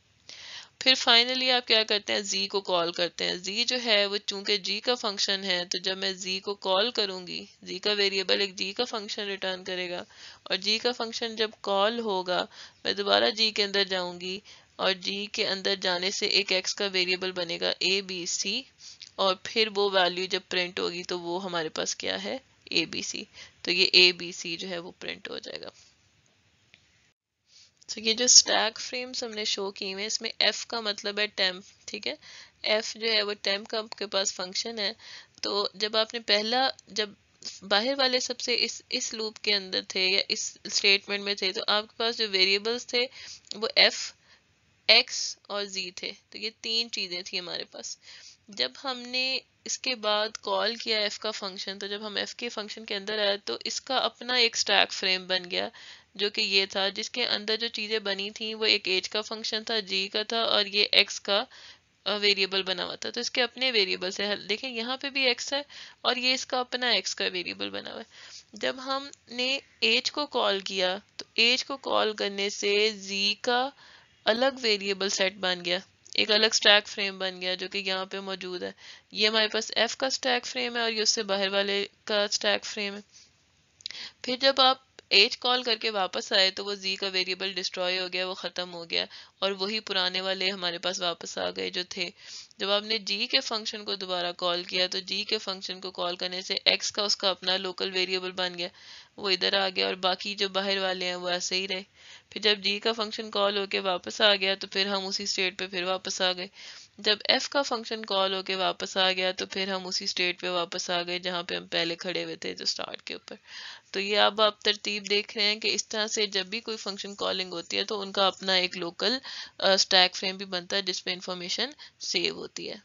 फिर फाइनली आप क्या करते हैं जी को कॉल करते हैं जी जो है वो चूंकि जी का फंक्शन है तो जब मैं जी को कॉल करूंगी जी का वेरिएबल एक जी का फंक्शन रिटर्न करेगा और जी का फंक्शन जब कॉल होगा मैं दोबारा जी के अंदर जाऊंगी और जी के अंदर जाने से एक एक्स का वेरिएबल बनेगा ए बी सी और फिर वो वैल्यू जब प्रिंट होगी तो वो हमारे पास क्या है ए बी सी तो ये ए बी सी जो है वो प्रिंट हो जाएगा तो ये जो स्टैक फ्रेम्स हमने शो किए हुए हैं इसमें f का मतलब है टेम्प ठीक है f जो है वो टेम्प का आपके पास फंक्शन है तो जब आपने पहला जब बाहर वाले सबसे इस इस लूप के अंदर थे या इस स्टेटमेंट में थे तो आपके पास जो वेरिएबल्स थे वो f x और z थे तो ये तीन चीज़ें थी हमारे पास जब हमने इसके बाद कॉल किया एफ़ का फंक्शन तो जब हम एफ़ के फंक्शन के अंदर आए तो इसका अपना एक स्टैक फ्रेम बन गया जो कि ये था जिसके अंदर जो चीज़ें बनी थी वो एक एज का फंक्शन था जी का था और ये एक्स का वेरिएबल बना हुआ था तो इसके अपने से हल देखें यहाँ पे भी एक्स है और ये इसका अपना एक्स का वेरिएबल बना हुआ है जब हमने एज को कॉल किया तो एज को कॉल करने से जी का अलग वेरिएबल सेट बन गया एक अलग स्टैक फ्रेम बन गया जो कि यहाँ पे मौजूद है ये हमारे पास एफ का स्टैक फ्रेम है और ये उससे बाहर वाले का स्टैक फ्रेम है फिर जब आप एज कॉल करके वापस आए तो वो जी का वेरिएबल डिस्ट्रॉय हो गया वो ख़त्म हो गया और वही पुराने वाले हमारे पास वापस आ गए जो थे जब आपने जी के फंक्शन को दोबारा कॉल किया तो जी के फंक्शन को कॉल करने से एक्स का उसका अपना लोकल वेरिएबल बन गया वो इधर आ गया और बाकी जो बाहर वाले हैं वो ऐसे ही रहे फिर जब जी का फंक्शन कॉल होके वापस आ गया तो फिर हम उसी स्टेट पर फिर वापस आ गए जब f का फंक्शन कॉल होके वापस आ गया तो फिर हम उसी स्टेट पे वापस आ गए जहाँ पे हम पहले खड़े हुए थे जो स्टार्ट के ऊपर तो ये अब आप तरतीब देख रहे हैं कि इस तरह से जब भी कोई फंक्शन कॉलिंग होती है तो उनका अपना एक लोकल स्टैक फ्रेम भी बनता है जिसपे इंफॉर्मेशन सेव होती है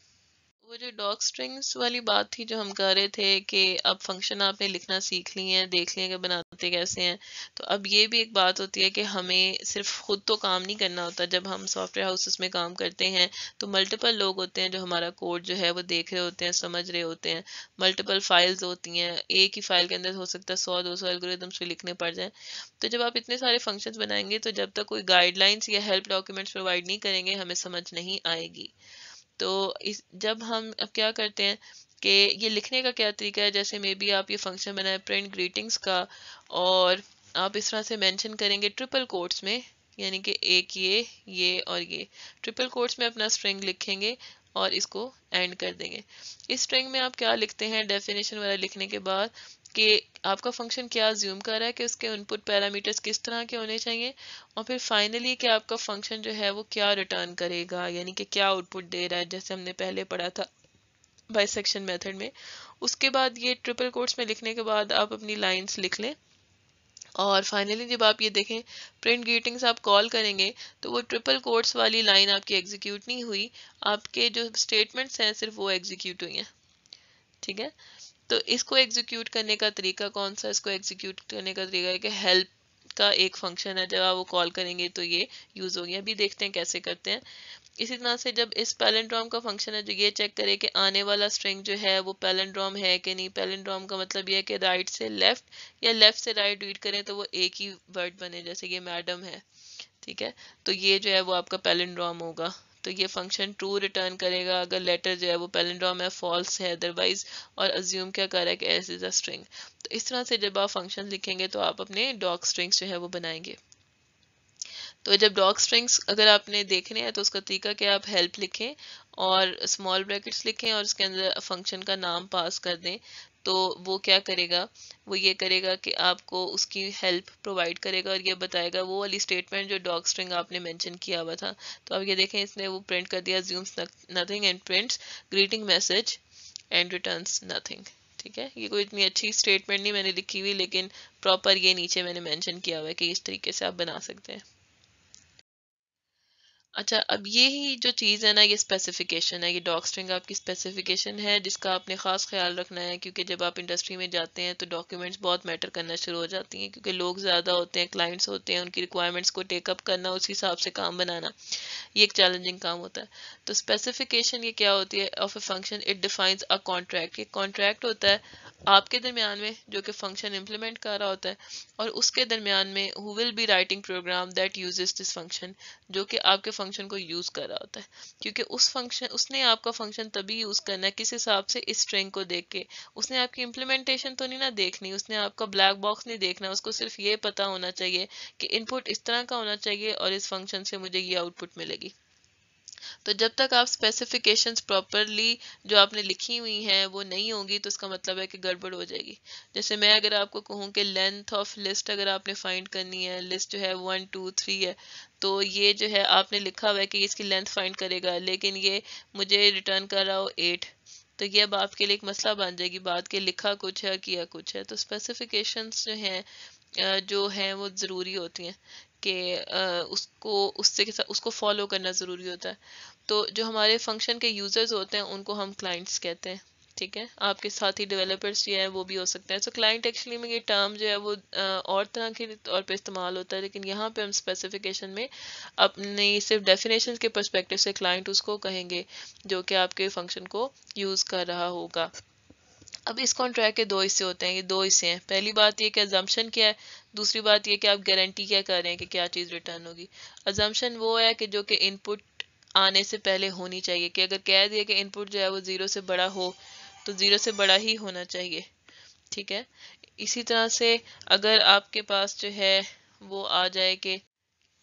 वो जो डॉग स्ट्रिंग्स वाली बात थी जो हम कह रहे थे कि अब फंक्शन आपने लिखना सीख ली है देख लिए कि बनाते कैसे हैं तो अब ये भी एक बात होती है कि हमें सिर्फ खुद तो काम नहीं करना होता जब हम सॉफ्टवेयर हाउसेस में काम करते हैं तो मल्टीपल लोग होते हैं जो हमारा कोड जो है वो देख रहे होते हैं समझ रहे होते हैं मल्टीपल फाइल्स होती हैं एक ही फाइल के अंदर हो सकता है सौ दो सौ एल्गोरिदम्स भी लिखने पड़ जाए तो जब आप इतने सारे फंक्शन बनाएंगे तो जब तक कोई गाइडलाइंस या हेल्प डॉक्यूमेंट्स प्रोवाइड नहीं करेंगे हमें समझ नहीं आएगी तो इस जब हम अब क्या करते हैं कि ये लिखने का क्या तरीका है जैसे मे बी आप ये फंक्शन बनाए प्रिंट ग्रीटिंग्स का और आप इस तरह से मेंशन करेंगे ट्रिपल कोट्स में यानी कि एक ये ये और ये ट्रिपल कोट्स में अपना स्ट्रिंग लिखेंगे और इसको एंड कर देंगे इस स्ट्रिंग में आप क्या लिखते हैं डेफिनेशन वाला लिखने के बाद कि आपका फंक्शन क्या ज्यूम कर रहा है कि उसके इनपुट पैरामीटर्स किस तरह के होने चाहिए और फिर फाइनली कि आपका फंक्शन जो है वो क्या रिटर्न करेगा यानी कि क्या आउटपुट दे रहा है जैसे हमने पहले पढ़ा था बाई सेक्शन मेथड में उसके बाद ये ट्रिपल कोर्ट्स में लिखने के बाद आप अपनी लाइन्स लिख लें और फाइनली जब आप ये देखें प्रिंट ग्रीटिंग्स आप कॉल करेंगे तो वो ट्रिपल कोर्ट्स वाली लाइन आपकी एग्जीक्यूट नहीं हुई आपके जो स्टेटमेंट्स हैं सिर्फ वो एग्जीक्यूट हुई हैं ठीक है तो इसको एग्जीक्यूट करने का तरीका कौन सा इसको एग्जीक्यूट करने का तरीका है कि हेल्प का एक फंक्शन है जब आप वो कॉल करेंगे तो ये यूज़ होगी अभी देखते हैं कैसे करते हैं इसी तरह से जब इस पैलेंड्रॉम का फंक्शन है जो तो ये चेक करे कि आने वाला स्ट्रिंग जो है वो पैलेंड्रॉम है कि नहीं पैलेंड्रॉम का मतलब ये है कि राइट से लेफ्ट या लेफ्ट से राइट रीड करें तो वो एक ही वर्ड बने जैसे ये मैडम है ठीक है तो ये जो है वो आपका पैलेंड्रॉम होगा तो ये फंक्शन ट्रू रिटर्न करेगा अगर लेटर जो है वो पेलेंड्रॉम है फॉल्स है अदरवाइज और अज्यूम क्या कर रहा है कि एस इज़ अ स्ट्रिंग तो इस तरह से जब आप फंक्शन लिखेंगे तो आप अपने डॉग स्ट्रिंग्स जो है वो बनाएंगे तो जब डॉग स्ट्रिंग्स अगर आपने देखने हैं तो उसका तरीका क्या आप हेल्प लिखें और स्मॉल ब्रैकेट्स लिखें और उसके अंदर फंक्शन का नाम पास कर दें तो वो क्या करेगा वो ये करेगा कि आपको उसकी हेल्प प्रोवाइड करेगा और ये बताएगा वो वाली स्टेटमेंट जो डॉग स्ट्रिंग आपने मेंशन किया हुआ था तो अब ये देखें इसने वो प्रिंट कर दिया assumes nothing and prints greeting message and returns nothing ठीक है ये कोई इतनी अच्छी स्टेटमेंट नहीं मैंने लिखी हुई लेकिन प्रॉपर ये नीचे मैंने मेंशन किया हुआ है कि इस तरीके से आप बना सकते हैं अच्छा अब ये ही जो चीज़ है ना ये स्पेसिफिकेशन है ये डॉक स्ट्रिंग आपकी स्पेसिफिकेशन है जिसका आपने खास ख्याल रखना है क्योंकि जब आप इंडस्ट्री में जाते हैं तो डॉक्यूमेंट्स बहुत मैटर करना शुरू हो जाती हैं क्योंकि लोग ज़्यादा होते हैं क्लाइंट्स होते हैं उनकी रिक्वायरमेंट्स को टेकअप करना उस हिसाब से काम बनाना ये एक चैलेंजिंग काम होता है तो स्पेसिफिकेशन ये क्या होती है of a function it defines a contract ये कॉन्ट्रैक्ट होता है आपके दरमियान में जो कि फंक्शन इम्प्लीमेंट कर रहा होता है और उसके दरमियान में who will be writing program that uses this function जो कि आपके फंक्शन को यूज़ कर रहा होता है क्योंकि उस फंक्शन उसने आपका फंक्शन तभी यूज़ करना है किस हिसाब से इस स्ट्रिंग को देख के उसने आपकी इम्प्लीमेंटेशन तो नहीं ना देखनी उसने आपका ब्लैक बॉक्स नहीं देखना उसको सिर्फ ये पता होना चाहिए कि इनपुट इस तरह का होना चाहिए और इस फंक्शन से मुझे ये आउटपुट मिलेगी तो जब तक आप स्पेसिफिकेशंस प्रॉपरली जो आपने लिखी हुई हैं वो नहीं होंगी तो उसका मतलब है कि गड़बड़ हो जाएगी जैसे मैं अगर आपको कहूँ कि लेंथ ऑफ लिस्ट अगर आपने फाइंड करनी है लिस्ट जो है वन टू थ्री है तो ये जो है आपने लिखा हुआ है कि इसकी लेंथ फाइंड करेगा लेकिन ये मुझे रिटर्न कर रहा हो एट तो ये अब आपके लिए एक मसला बन जाएगी बात के लिखा कुछ है किया कुछ है तो स्पेसिफिकेशंस जो हैं जो हैं वो ज़रूरी होती हैं कि उसको उससे के साथ उसको फॉलो करना ज़रूरी होता है तो जो हमारे फंक्शन के यूज़र्स होते हैं उनको हम क्लाइंट्स कहते हैं ठीक है आपके साथ ही डेवलपर्स जो हैं वो भी हो सकते हैं सो क्लाइंट एक्चुअली में ये टर्म जो है वो और तरह के तौर पे इस्तेमाल होता है लेकिन यहाँ पे हम स्पेसिफिकेशन में अपने सिर्फ डेफिनेशन के परस्पेक्टिव से क्लाइंट उसको कहेंगे जो कि आपके फंक्शन को यूज़ कर रहा होगा अब इस कॉन्ट्रैक्ट के दो हिस्से होते हैं ये दो हिस्से हैं पहली बात ये कि एजम्पन क्या है दूसरी बात ये कि आप गारंटी क्या कर रहे हैं कि क्या चीज़ रिटर्न होगी एजम्पन वो है कि जो कि इनपुट आने से पहले होनी चाहिए कि अगर कह दिया कि इनपुट जो है वो ज़ीरो से बड़ा हो तो ज़ीरो से बड़ा ही होना चाहिए ठीक है इसी तरह से अगर आपके पास जो है वो आ जाए कि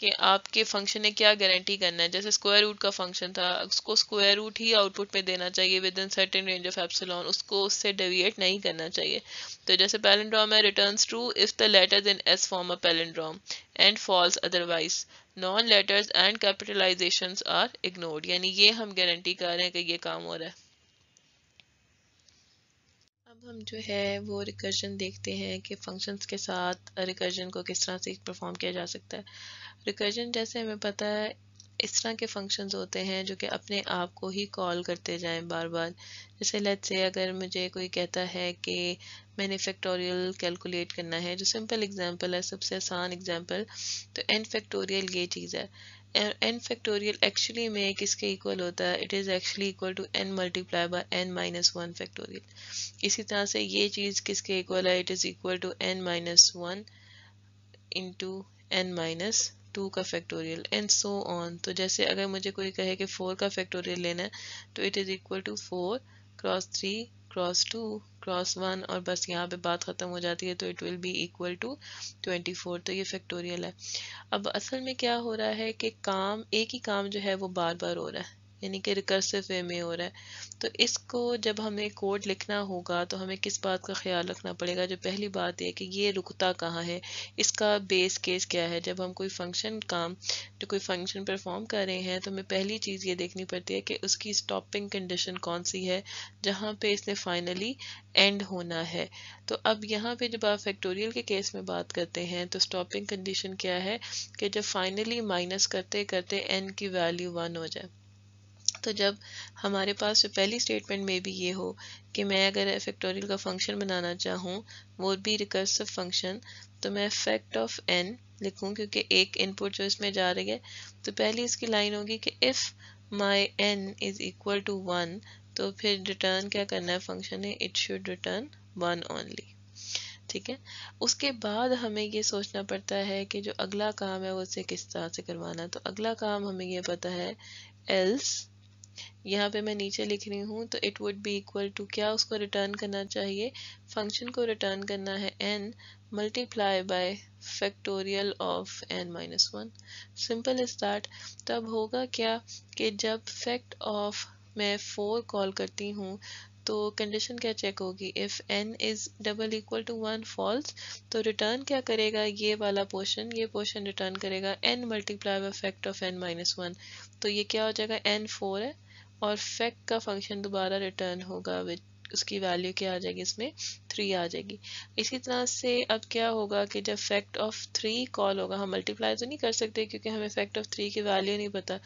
कि आपके फंक्शन ने क्या गारंटी करना है जैसे स्क्वायर रूट का फंक्शन था उसको स्क्वायर रूट ही आउटपुट में देना चाहिए within certain range of epsilon उसको उससे डेविएट नहीं करना चाहिए तो जैसे पैलेंड्रॉम है returns true if the letters in s form a palindrome and false otherwise non letters and capitalization are ignored यानी ये हम गारंटी कर रहे हैं कि ये काम हो रहा है हम जो है वो रिकर्जन देखते हैं कि फंक्शंस के साथ रिकर्जन को किस तरह से परफॉर्म किया जा सकता है रिकर्जन जैसे हमें पता है इस तरह के फंक्शंस होते हैं जो कि अपने आप को ही कॉल करते जाएं बार बार जैसे लेट से अगर मुझे कोई कहता है कि मैंने फैक्टोरियल कैलकुलेट करना है जो सिंपल एग्जांपल है सबसे आसान एग्जांपल तो एन फैक्टोरियल ये चीज़ है एन फैक्टोरियल एक्चुअली में किसके इक्वल होता है it is actually equal to n multiply by n minus one factorial इसी तरह से ये चीज़ किसके इक्वल है it is equal to n minus one into n minus two का फैक्टोरियल एंड सो ऑन तो जैसे अगर मुझे कोई कहे कि फोर का फैक्टोरियल लेना है तो it is equal to four cross three cross two cross one और बस यहाँ पे बात ख़त्म हो जाती है तो it will be equal to twenty four तो ये फैक्टोरियल है अब असल में क्या हो रहा है कि काम एक ही काम जो है वो बार बार हो रहा है यानी कि रिकर्सिव वे में हो रहा है तो इसको जब हमें कोड लिखना होगा तो हमें किस बात का ख्याल रखना पड़ेगा जो पहली बात है कि ये रुकता कहाँ है इसका बेस केस क्या है जब हम कोई फंक्शन काम जो कोई फंक्शन परफॉर्म कर रहे हैं तो हमें पहली चीज़ ये देखनी पड़ती है कि उसकी स्टॉपिंग कंडीशन कौन सी है जहाँ पे इसने फाइनली एंड होना है तो अब यहाँ पे जब आप फैक्टोरियल के केस में बात करते हैं तो स्टॉपिंग कंडीशन क्या है कि जब फाइनली माइनस करते करते एन की वैल्यू वन हो जाए तो जब हमारे पास पहली स्टेटमेंट में भी ये हो कि मैं अगर फैक्टोरियल का फंक्शन बनाना चाहूँ वो भी रिकर्सिव फंक्शन तो मैं फैक्ट ऑफ एन लिखूँ क्योंकि एक इनपुट जो इसमें जा रही है तो पहली इसकी लाइन होगी कि if my n is equal to one तो फिर रिटर्न क्या करना है फंक्शन है it should return one only ठीक है उसके बाद हमें ये सोचना पड़ता है कि जो अगला काम है उसे किस तरह से करवाना तो अगला काम हमें ये पता है एल्स यहाँ पे मैं नीचे लिख रही हूँ तो it would be equal to क्या उसको रिटर्न करना चाहिए फंक्शन को रिटर्न करना है n multiply by factorial of n minus one simple start तब होगा क्या कि जब फैक्ट ऑफ मैं फोर कॉल करती हूँ तो कंडीशन क्या चेक होगी if n is double equal to one false तो रिटर्न क्या करेगा ये वाला पोर्शन ये पोर्शन रिटर्न करेगा n multiply by fact of n minus one तो ये क्या हो जाएगा एन फोर है और फेक का फंक्शन दोबारा रिटर्न होगा विद उसकी वैल्यू क्या आ जाएगी इसमें थ्री आ जाएगी इसी तरह से अब क्या होगा कि जब फैक्ट ऑफ थ्री कॉल होगा हम मल्टीप्लाई तो नहीं कर सकते क्योंकि हमें फैक्ट ऑफ थ्री की वैल्यू नहीं पता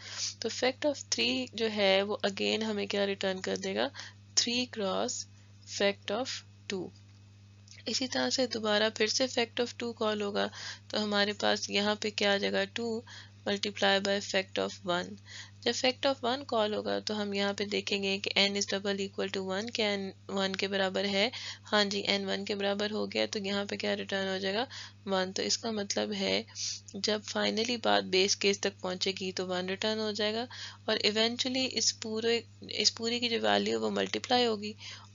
तो फैक्ट ऑफ थ्री जो है वो अगेन हमें क्या रिटर्न कर देगा three cross fact of two इसी तरह से दोबारा फिर से फैक्ट ऑफ टू कॉल होगा तो हमारे पास यहाँ पे क्या आ जाएगा two multiply by fact of one जब फैक्ट ऑफ वन कॉल होगा तो हम यहाँ पे देखेंगे कि N is double equal to one क्या एन वन के बराबर है हाँ जी एन वन के बराबर हो गया तो यहाँ पे क्या रिटर्न हो जाएगा वन तो इसका मतलब है जब फाइनली बात बेस केस तक पहुँचेगी तो वन रिटर्न हो जाएगा और इवेंचुअली इस पूरे इस पूरी की जो वैल्यू वो मल्टीप्लाई होगी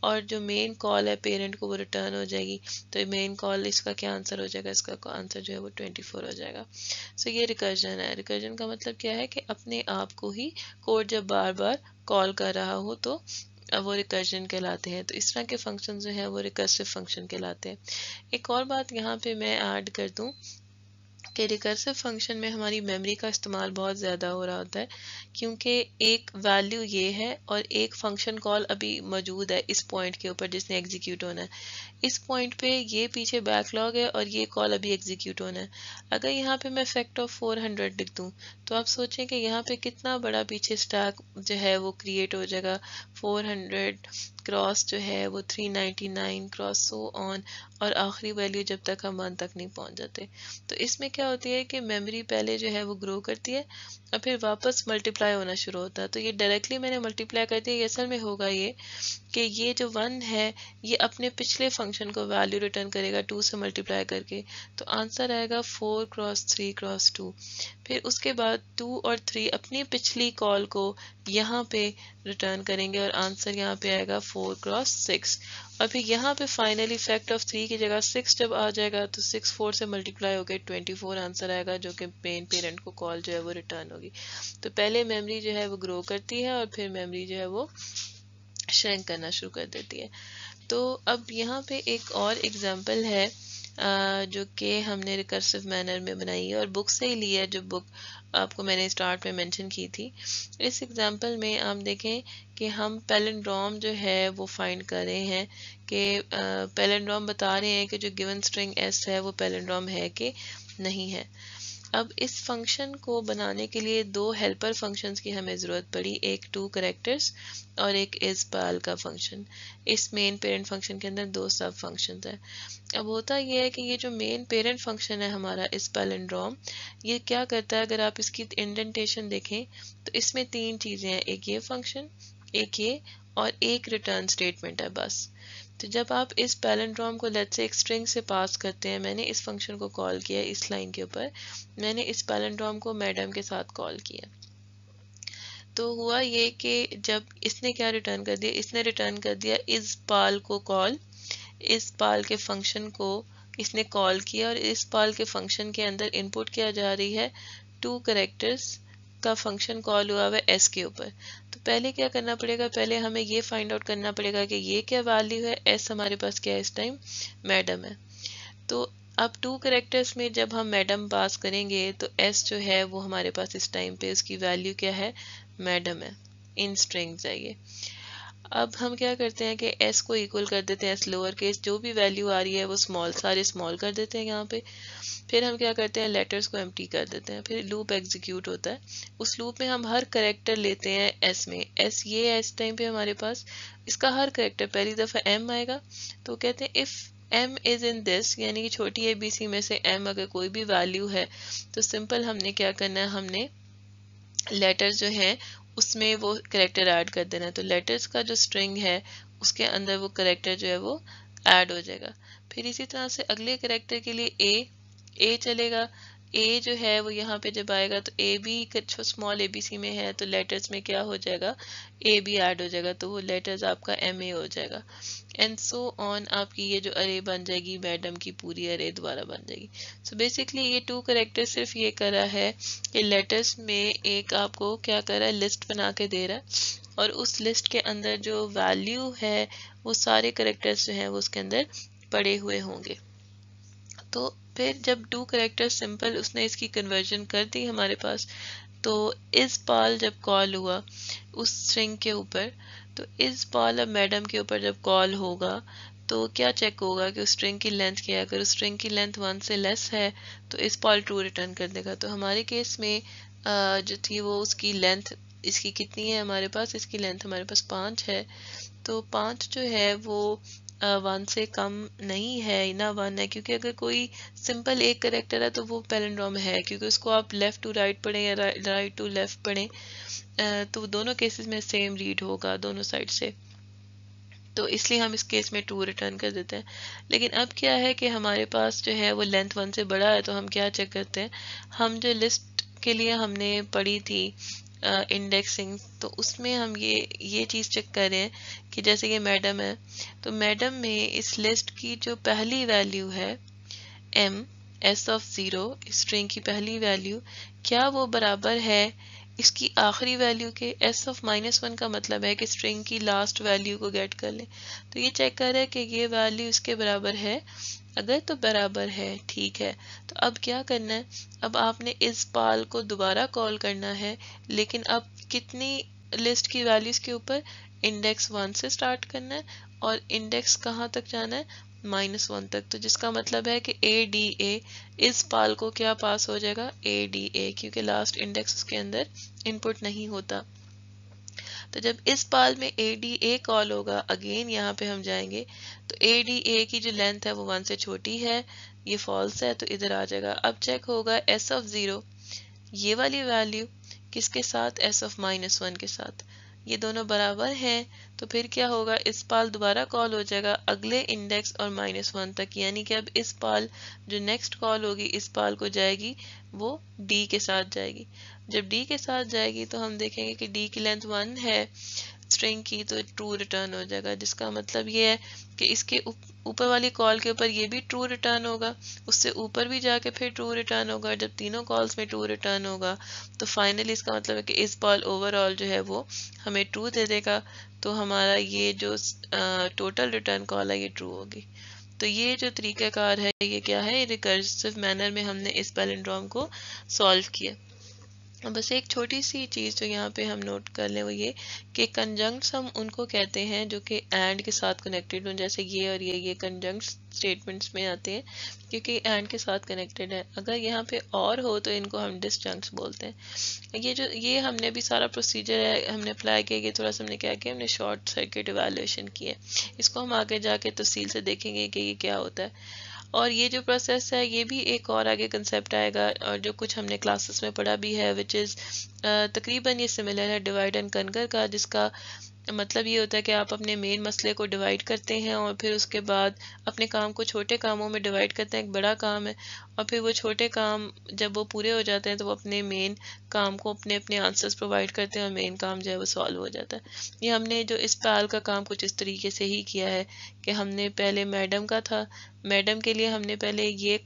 और जो मेन कॉल है पेरेंट को वो रिटर्न हो जाएगी तो मेन कॉल इसका क्या आंसर हो जाएगा इसका आंसर जो है वो ट्वेंटी फोर हो जाएगा सो so, ये रिकर्जन है रिकर्जन का मतलब क्या है कि अपने आप को ही कोड जब बार बार कॉल कर रहा हो तो वो रिकर्जन कहलाते हैं तो इस तरह के फंक्शन जो है वो रिकर्सिव फंक्शन कहलाते हैं एक और बात यहाँ पे मैं ऐड कर दूँ कि रिकर्सिव फंक्शन में हमारी मेमोरी का इस्तेमाल बहुत ज़्यादा हो रहा होता है क्योंकि एक वैल्यू ये है और एक फंक्शन कॉल अभी मौजूद है इस पॉइंट के ऊपर जिसने एग्जीक्यूट होना है इस पॉइंट पे ये पीछे बैकलॉग है और ये कॉल अभी एग्जीक्यूट होना है अगर यहाँ पे मैं फैक्ट ऑफ फोर हंड्रेड लिख दूँ तो आप सोचें कि यहाँ पे कितना बड़ा पीछे स्टैक जो है वो क्रिएट हो जाएगा फोर हंड्रेड क्रॉस जो है वो three ninety nine cross so on और आखिरी वैल्यू जब तक हम वन तक नहीं पहुँच जाते तो इसमें क्या होती है कि मेमोरी पहले जो है वो ग्रो करती है और फिर वापस मल्टीप्लाई होना शुरू होता है तो ये डायरेक्टली मैंने मल्टीप्लाई कर दिया ये असल में होगा ये कि ये जो वन है ये अपने पिछले फंक्शन को वैल्यू रिटर्न करेगा टू से मल्टीप्लाई करके तो आंसर आएगा four cross three cross two फिर उसके बाद टू और थ्री अपनी पिछली कॉल को यहाँ पे रिटर्न करेंगे और आंसर यहाँ पे आएगा फोर क्रॉस सिक्स और फिर यहाँ पे फाइनल इफेक्ट ऑफ थ्री की जगह सिक्स जब आ जाएगा तो सिक्स फोर से मल्टीप्लाई होकर ट्वेंटी फोर आंसर आएगा जो कि मेन पेरेंट को कॉल जो है वो रिटर्न होगी तो पहले मेमरी जो है वो ग्रो करती है और फिर मेमरी जो है वो श्रेंक करना शुरू कर देती है तो अब यहाँ पे एक और एग्जाम्पल है जो कि हमने रिकर्सिव मैनर में बनाई है और बुक से ही ली है जो बुक आपको मैंने स्टार्ट में मेंशन की थी इस एग्जांपल में आप देखें कि हम पेलेंड्रॉम जो है वो फाइंड कर रहे हैं कि पेलेंड्रॉम बता रहे हैं कि जो गिवन स्ट्रिंग एस है वो पेलेंड्रॉम है कि नहीं है अब इस फंक्शन को बनाने के लिए दो हेल्पर फंक्शंस की हमें ज़रूरत पड़ी एक टू करेक्टर्स और एक इस पाल का फंक्शन इस मेन पेरेंट फंक्शन के अंदर दो सब फंक्शन है अब होता यह है कि ये जो मेन पेरेंट फंक्शन है हमारा इस एंड्रॉम ये क्या करता है अगर आप इसकी इंडेंटेशन देखें तो इसमें तीन चीज़ें हैं एक ये फंक्शन एक ये और एक रिटर्न स्टेटमेंट है बस तो जब आप इस पैलेंड्रॉम को लेट से एक स्ट्रिंग से पास करते हैं मैंने इस फंक्शन को कॉल किया इस लाइन के ऊपर मैंने इस पैलेंड्रॉम को मैडम के साथ कॉल किया तो हुआ ये कि जब इसने क्या रिटर्न कर दिया इसने रिटर्न कर दिया इस पाल को कॉल इस पाल के फंक्शन को इसने कॉल किया और इस पाल के फंक्शन के अंदर इनपुट किया जा रही है टू करेक्टर्स का फंक्शन कॉल हुआ हुआ है एस के ऊपर तो पहले क्या करना पड़ेगा पहले हमें ये फाइंड आउट करना पड़ेगा कि ये क्या वैल्यू है एस हमारे पास क्या है इस टाइम मैडम है तो अब टू करेक्टर्स में जब हम मैडम पास करेंगे तो एस जो है वो हमारे पास इस टाइम पे उसकी वैल्यू क्या है मैडम है इन स्ट्रिंग्स है ये अब हम क्या करते हैं कि एस को इक्वल कर देते हैं एस लोअर केस जो भी वैल्यू आ रही है वो स्मॉल सारे स्मॉल कर देते हैं यहाँ पे फिर हम क्या करते हैं लेटर्स को एम कर देते हैं फिर लूप एग्जीक्यूट होता है उस लूप में हम हर करेक्टर लेते हैं एस में एस ये है इस टाइम पे हमारे पास इसका हर करेक्टर पहली दफ़ा एम आएगा तो कहते हैं if M is in this यानी कि छोटी ए बी सी में से एम अगर कोई भी वैल्यू है तो सिंपल हमने क्या करना है हमने लेटर्स जो हैं उसमें वो करेक्टर ऐड कर देना है तो लेटर्स का जो स्ट्रिंग है उसके अंदर वो करेक्टर जो है वो ऐड हो जाएगा फिर इसी तरह से अगले करेक्टर के लिए ए ए चलेगा ए जो है वो यहाँ पे जब आएगा तो A B small A B C में है तो लेटर्स में क्या हो जाएगा ए बी ऐड हो जाएगा तो वो लेटर्स आपका एम ए हो जाएगा एंड सो ऑन आपकी ये जो अरे बन जाएगी मैडम की पूरी अरे द्वारा बन जाएगी सो so बेसिकली ये टू करेक्टर सिर्फ ये करा है कि लेटर्स में एक आपको क्या करा है लिस्ट बना के दे रहा है और उस लिस्ट के अंदर जो वैल्यू है वो सारे करेक्टर्स जो हैं वो उसके अंदर पड़े हुए होंगे तो फिर जब डू करेक्टर सिंपल उसने इसकी कन्वर्जन कर दी हमारे पास तो इस पाल जब कॉल हुआ उस स्ट्रिंग के ऊपर तो इस पाल अब मैडम के ऊपर जब कॉल होगा तो क्या चेक होगा कि उस स्ट्रिंग की लेंथ क्या है अगर उस स्ट्रिंग की लेंथ वन से लेस है तो इस पॉल ट्रू रिटर्न कर देगा तो हमारे केस में जो थी वो उसकी लेंथ इसकी कितनी है हमारे पास इसकी लेंथ हमारे पास पाँच है तो पाँच जो है वो वन से कम नहीं है इना वन है क्योंकि अगर कोई सिंपल एक करेक्टर है तो वो पेलेंड्रोम है क्योंकि उसको आप लेफ़्ट टू राइट पढ़ें या राइट टू लेफ़्ट पढ़ें तो दोनों केसेस में सेम रीड होगा दोनों साइड से तो इसलिए हम इस केस में टू रिटर्न कर देते हैं लेकिन अब क्या है कि हमारे पास जो है वो लेंथ वन से बड़ा है तो हम क्या चेक करते हैं हम जो लिस्ट के लिए हमने पढ़ी थी इंडेक्सिंग तो उसमें हम ये ये चीज़ चेक करें कि जैसे ये मैडम है तो मैडम में इस लिस्ट की जो पहली वैल्यू है M S of zero string की पहली वैल्यू क्या वो बराबर है इसकी आखिरी वैल्यू के एस ऑफ माइनस वन का मतलब है कि स्ट्रिंग की लास्ट वैल्यू को गेट कर लें तो ये चेक करें कि ये वैल्यू इसके बराबर है अगर तो बराबर है ठीक है तो अब क्या करना है अब आपने इस पाल को दोबारा कॉल करना है लेकिन अब कितनी लिस्ट की वैल्यूज के ऊपर इंडेक्स वन से स्टार्ट करना है और इंडेक्स कहाँ तक जाना है माइनस वन तक तो जिसका मतलब है कि ए डी ए इस पाल को क्या पास हो जाएगा ए डी ए क्योंकि लास्ट इंडेक्स उसके अंदर इनपुट नहीं होता तो जब इस पाल में ए डी ए कॉल होगा अगेन यहाँ पे हम जाएंगे तो ए डी ए की जो लेंथ है वो वन से छोटी है ये फॉल्स है तो इधर आ जाएगा अब चेक होगा एस ऑफ ज़ीरो ये वाली वैल्यू किसके साथ एस ऑफ माइनस वन के साथ ये दोनों बराबर हैं तो फिर क्या होगा इस पाल दोबारा कॉल हो जाएगा अगले इंडेक्स और माइनस वन तक यानी कि अब इस पाल जो नेक्स्ट कॉल होगी इस पाल को जाएगी वो डी के साथ जाएगी जब डी के साथ जाएगी तो हम देखेंगे कि डी की लेंथ वन है स्ट्रिंग की तो ट्रू रिटर्न हो जाएगा जिसका मतलब ये है कि इसके ऊपर वाली कॉल के ऊपर ये भी ट्रू रिटर्न होगा उससे ऊपर भी जाके फिर ट्रू रिटर्न होगा जब तीनों कॉल्स में ट्रू रिटर्न होगा तो फाइनली इसका मतलब है कि इस कॉल ओवरऑल जो है वो हमें ट्रू दे देगा तो हमारा ये जो टोटल रिटर्न कॉल है ये ट्रू होगी तो ये जो तरीकाकार है ये क्या है रिकर्सिव मैनर में हमने इस पैलेंड्रोम को सॉल्व किया बस एक छोटी सी चीज़ जो यहाँ पे हम नोट कर लें वो ये कि कंजंक्ट्स हम उनको कहते हैं जो कि एंड के साथ कनेक्टेड हों जैसे ये और ये ये कंजंक्ट स्टेटमेंट्स में आते हैं क्योंकि एंड के साथ कनेक्टेड है अगर यहाँ पे और हो तो इनको हम डिस्जंक्ट्स बोलते हैं ये जो ये हमने भी सारा प्रोसीजर है हमने अप्लाई किया ये थोड़ा सा हमने क्या किया हमने शॉर्ट सर्किट इवेल्यूशन किया इसको हम आगे जाके तफसील से देखेंगे कि ये क्या होता है और ये जो प्रोसेस है ये भी एक और आगे कंसेप्ट आएगा और जो कुछ हमने क्लासेस में पढ़ा भी है विच इज़ तकरीबन ये सिमिलर है डिवाइड एंड कनकर का जिसका मतलब ये होता है कि आप अपने मेन मसले को डिवाइड करते हैं और फिर उसके बाद अपने काम को छोटे कामों में डिवाइड करते हैं एक बड़ा काम है और फिर वो छोटे काम जब वो पूरे हो जाते हैं तो वो अपने मेन काम को अपने अपने आंसर्स प्रोवाइड करते हैं और मेन काम जो है वो सॉल्व हो जाता है ये हमने जो इस पाल का काम कुछ इस तरीके से ही किया है कि हमने पहले मैडम का था मैडम के लिए हमने पहले ये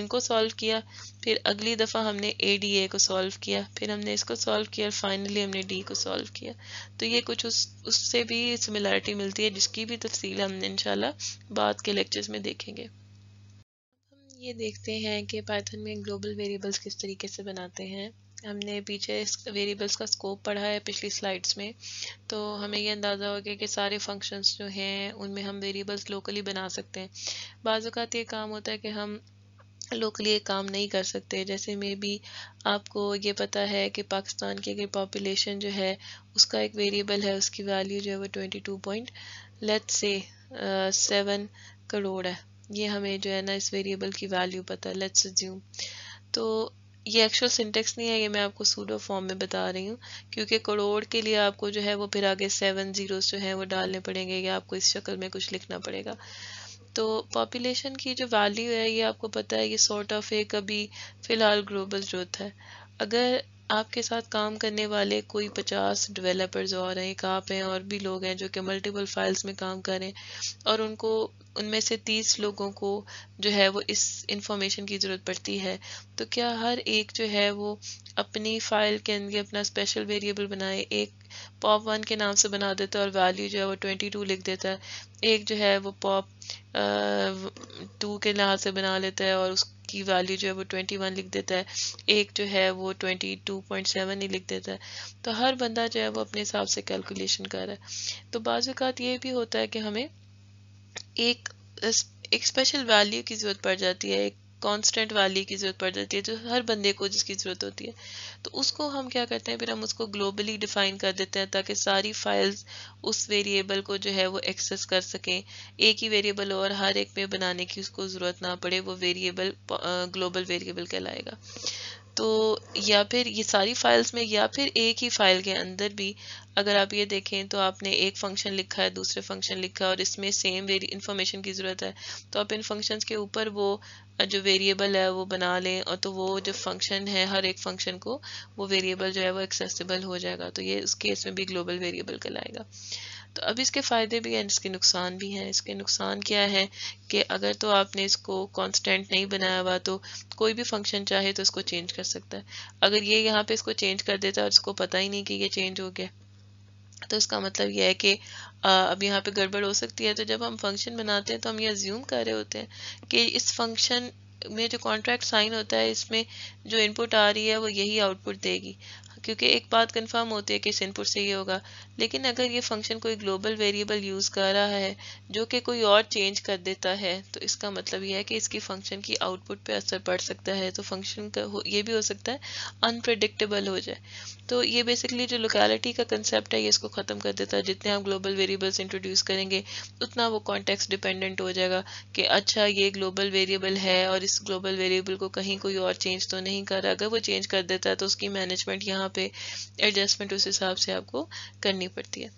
इनको सॉल्व किया फिर अगली दफ़ा हमने ए डी ए को सॉल्व किया फिर हमने इसको सॉल्व किया और फाइनली हमने डी को सॉल्व किया तो ये कुछ उस उससे भी सिमिलरिटी मिलती है जिसकी भी तफसील हम इनशाला बाद के लेक्चर्स में देखेंगे हम ये देखते हैं कि पाइथन में ग्लोबल वेरिएबल्स किस तरीके से बनाते हैं हमने पीछे वेरिएबल्स का स्कोप पढ़ा है पिछली स्लाइड्स में तो हमें ये अंदाज़ा हो गया कि सारे फंक्शंस जो हैं उनमें हम वेरिएबल्स लोकली बना सकते हैं बाज़ात ये काम होता है कि हम के लिए काम नहीं कर सकते जैसे मे बी आपको ये पता है कि पाकिस्तान की अगर पॉपुलेशन जो है उसका एक वेरिएबल है उसकी वैल्यू जो है वो ट्वेंटी टू पॉइंट लेट से सेवन करोड़ है ये हमें जो है ना इस वेरिएबल की वैल्यू पता है लेट्स ज्यूम तो ये एक्चुअल सिंटेक्स नहीं है ये मैं आपको सूडो फॉर्म में बता रही हूँ क्योंकि करोड़ के लिए आपको जो है वो फिर आगे सेवन जीरोस जो है वो डालने पड़ेंगे या आपको इस शक्ल में कुछ लिखना पड़ेगा तो पॉपुलेशन की जो वैल्यू है ये आपको पता है ये सॉर्ट ऑफ एक कभी फ़िलहाल ग्लोबल ग्रोथ है अगर आपके साथ काम करने वाले कोई पचास डेवलपर्स और हैं एक आप हैं और भी लोग हैं जो कि मल्टीपल फाइल्स में काम करें और उनको उनमें से तीस लोगों को जो है वो इस इंफॉर्मेशन की ज़रूरत पड़ती है तो क्या हर एक जो है वो अपनी फाइल के अंदर अपना स्पेशल वेरिएबल बनाए एक पॉप वन के नाम से बना देता है और वैल्यू जो है वो ट्वेंटी टू लिख देता है एक जो है वो पॉप टू के लिहाज से बना लेता है और उस की वैल्यू जो है वो ट्वेंटी वन लिख देता है एक जो है वो ट्वेंटी टू पॉइंट सेवन ही लिख देता है तो हर बंदा जो है वो अपने हिसाब से कैलकुलेशन कर रहा है तो बाज़ात ये भी होता है कि हमें एक एक स्पेशल वैल्यू की ज़रूरत पड़ जाती है एक कांस्टेंट वाली की ज़रूरत पड़ जाती है जो हर बंदे को जिसकी ज़रूरत होती है तो उसको हम क्या करते हैं फिर हम उसको ग्लोबली डिफाइन कर देते हैं ताकि सारी फाइल्स उस वेरिएबल को जो है वो एक्सेस कर सकें एक ही वेरिएबल और हर एक में बनाने की उसको ज़रूरत ना पड़े वो वेरिएबल ग्लोबल वेरिएबल कहलाएगा तो या फिर ये सारी फाइल्स में या फिर एक ही फाइल के अंदर भी अगर आप ये देखें तो आपने एक फंक्शन लिखा है दूसरे फंक्शन लिखा है और इसमें सेम वेरी इन्फॉर्मेशन की ज़रूरत है तो आप इन फंक्शंस के ऊपर वो जो वेरिएबल है वो बना लें और तो वो जो फंक्शन है हर एक फंक्शन को वो वेरिएबल जो है वो एक्सेसिबल हो जाएगा तो ये उस केस में भी ग्लोबल वेरिएबल कहलाएगा तो अब इसके फ़ायदे भी हैं इसके नुकसान भी हैं इसके नुकसान क्या है कि अगर तो आपने इसको कांस्टेंट नहीं बनाया हुआ तो कोई भी फंक्शन चाहे तो इसको चेंज कर सकता है अगर ये यहाँ पे इसको चेंज कर देता और इसको पता ही नहीं कि ये चेंज हो गया तो इसका मतलब यह है कि अब यहाँ पे गड़बड़ हो सकती है तो जब हम फंक्शन बनाते हैं तो हम ये ज्यूम कर रहे होते हैं कि इस फंक्शन में जो कॉन्ट्रैक्ट साइन होता है इसमें जो इनपुट आ रही है वो यही आउटपुट देगी क्योंकि एक बात कंफर्म होती है कि इस इनपुट से ये होगा लेकिन अगर ये फंक्शन कोई ग्लोबल वेरिएबल यूज़ कर रहा है जो कि कोई और चेंज कर देता है तो इसका मतलब यह है कि इसकी फंक्शन की आउटपुट पे असर पड़ सकता है तो फंक्शन का हो, ये भी हो सकता है अनप्रडिक्टेबल हो जाए तो ये बेसिकली जो लोकेलिटी का कंसेप्ट है ये इसको ख़त्म कर देता है जितने आप ग्लोबल वेरिएबल्स इंट्रोड्यूस करेंगे उतना वो कॉन्टेक्स्ट डिपेंडेंट हो जाएगा कि अच्छा ये ग्लोबल वेरिएबल है और इस ग्लोबल वेरिएबल को कहीं कोई और चेंज तो नहीं कर रहा अगर वो चेंज कर देता है तो उसकी मैनेजमेंट यहाँ पे एडजस्टमेंट उस हिसाब से आपको करनी करनी पड़ती है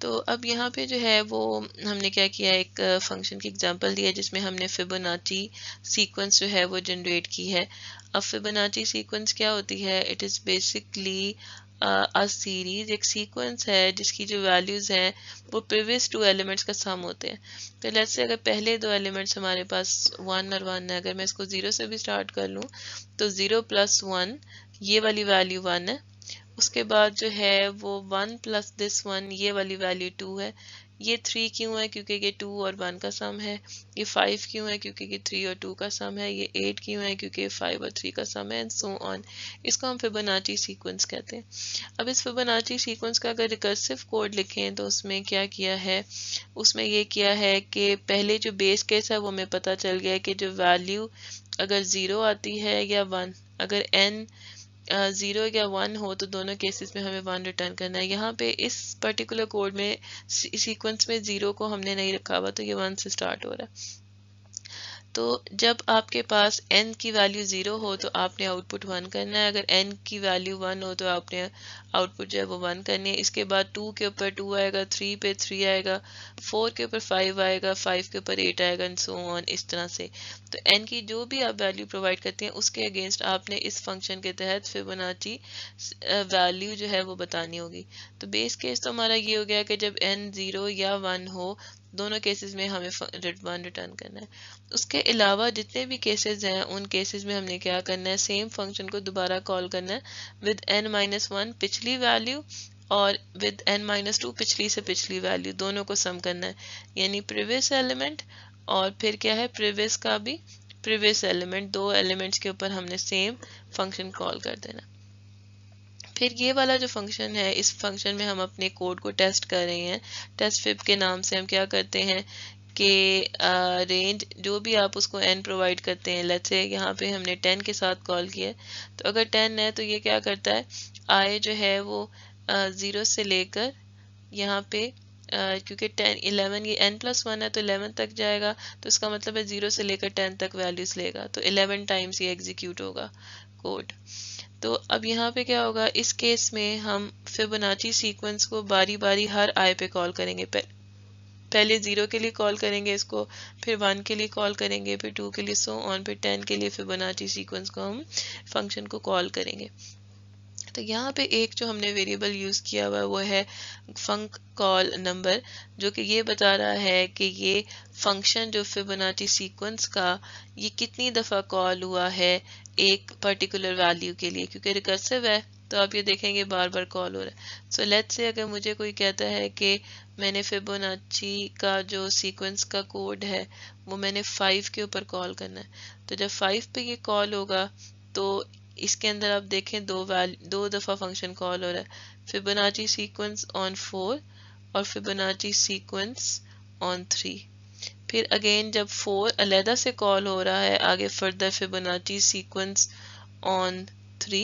तो अब यहाँ पे जो है वो हमने क्या किया एक फंक्शन की एग्जांपल दी है जिसमें हमने फिबोनाची सीक्वेंस जो है वो जनरेट की है अब फिबोनाची सीक्वेंस क्या होती है it is basically a series एक सीक्वेंस है जिसकी जो वैल्यूज़ हैं वो प्रीवियस टू एलिमेंट्स का सम होते हैं तो लेट्स से अगर पहले दो एलिमेंट्स हमारे पास वन और वन है अगर मैं इसको ज़ीरो से भी स्टार्ट कर लूँ तो ज़ीरो प्लस वन ये वाली वैल्यू वन है उसके बाद जो है वो वन प्लस दिस वन ये वाली वैल्यू टू है ये थ्री क्यों है क्योंकि ये टू और वन का सम है ये फाइव क्यों है क्योंकि ये थ्री और टू का सम है ये एट क्यों है क्योंकि ये फाइव और थ्री का सम है एंड सो ऑन इसको हम फिबोनाची सीक्वेंस कहते हैं अब इस फिबोनाची सीक्वेंस का अगर रिकर्सिव कोड लिखें तो उसमें क्या किया है उसमें ये किया है कि पहले जो बेस केस है वो हमें पता चल गया कि जो वैल्यू अगर ज़ीरो आती है या वन अगर एन ज़ीरो या वन हो तो दोनों केसेस में हमें वन रिटर्न करना है यहाँ पे इस पर्टिकुलर कोड में सीक्वेंस में ज़ीरो को हमने नहीं रखा हुआ तो ये वन से स्टार्ट हो रहा है तो जब आपके पास एन की वैल्यू ज़ीरो हो तो आपने आउटपुट वन करना है अगर एन की वैल्यू वन हो तो आपने आउटपुट जो है वो वन करनी है इसके बाद टू के ऊपर टू आएगा थ्री पे थ्री आएगा फोर के ऊपर फाइव आएगा फाइव के ऊपर एट आएगा एंड सो ऑन इस तरह से तो एन की जो भी आप वैल्यू प्रोवाइड करते हैं उसके अगेंस्ट आपने इस फंक्शन के तहत फिर बनाची वैल्यू जो है वो बतानी होगी तो बेस केस तो हमारा ये हो गया कि जब एन ज़ीरो या वन हो दोनों केसेस में हमें वन रिटर्न करना है उसके अलावा जितने भी केसेस हैं उन केसेस में हमने क्या करना है सेम फंक्शन को दोबारा कॉल करना है विद एन माइनस वन पिछली वैल्यू और विद एन माइनस टू पिछली से पिछली वैल्यू दोनों को सम करना है यानी प्रीवियस एलिमेंट और फिर क्या है प्रीवियस का भी प्रीवियस एलिमेंट दो एलिमेंट्स के ऊपर हमने सेम फंक्शन कॉल कर देना फिर ये वाला जो फंक्शन है इस फंक्शन में हम अपने कोड को टेस्ट कर रहे हैं टेस्ट फिप के नाम से हम क्या करते हैं कि रेंज जो भी आप उसको एन प्रोवाइड करते हैं लेट्स से यहाँ पे हमने टेन के साथ कॉल किया तो अगर टेन है तो ये क्या करता है आई जो है वो ज़ीरो से लेकर यहाँ पे क्योंकि टेन इलेवन ये एन प्लस वन है तो इलेवन तक जाएगा तो इसका मतलब है ज़ीरो से लेकर टेन तक वैल्यूज़ लेगा तो इलेवन टाइम्स ये एग्जीक्यूट होगा कोड तो अब यहाँ पे क्या होगा इस केस में हम फिबोनाची सीक्वेंस को बारी बारी हर आई पे कॉल करेंगे पहले ज़ीरो के लिए कॉल करेंगे इसको फिर वन के लिए कॉल करेंगे फिर टू के लिए सो ऑन फिर टेन के लिए फिबोनाची सीक्वेंस को हम फंक्शन को कॉल करेंगे तो यहाँ पे एक जो हमने वेरिएबल यूज़ किया हुआ वो है फंक कॉल नंबर जो कि ये बता रहा है कि ये फंक्शन जो फिबोनाची सीक्वेंस का ये कितनी दफ़ा कॉल हुआ है एक पर्टिकुलर वैल्यू के लिए क्योंकि रिकर्सिव है तो आप ये देखेंगे बार बार कॉल हो रहा है सो लेट से अगर मुझे कोई कहता है कि मैंने फिबोनाची का जो सीक्वेंस का कोड है वो मैंने फाइव के ऊपर कॉल करना है तो जब फाइव पे ये कॉल होगा तो इसके अंदर आप देखें दो वैल्यू दो दफ़ा फंक्शन कॉल हो रहा है फिबोनाची सीक्वेंस ऑन फोर और फिबोनाची सीक्वेंस ऑन थ्री फिर अगेन जब फोर अलहदा से कॉल हो रहा है आगे further Fibonacci sequence on three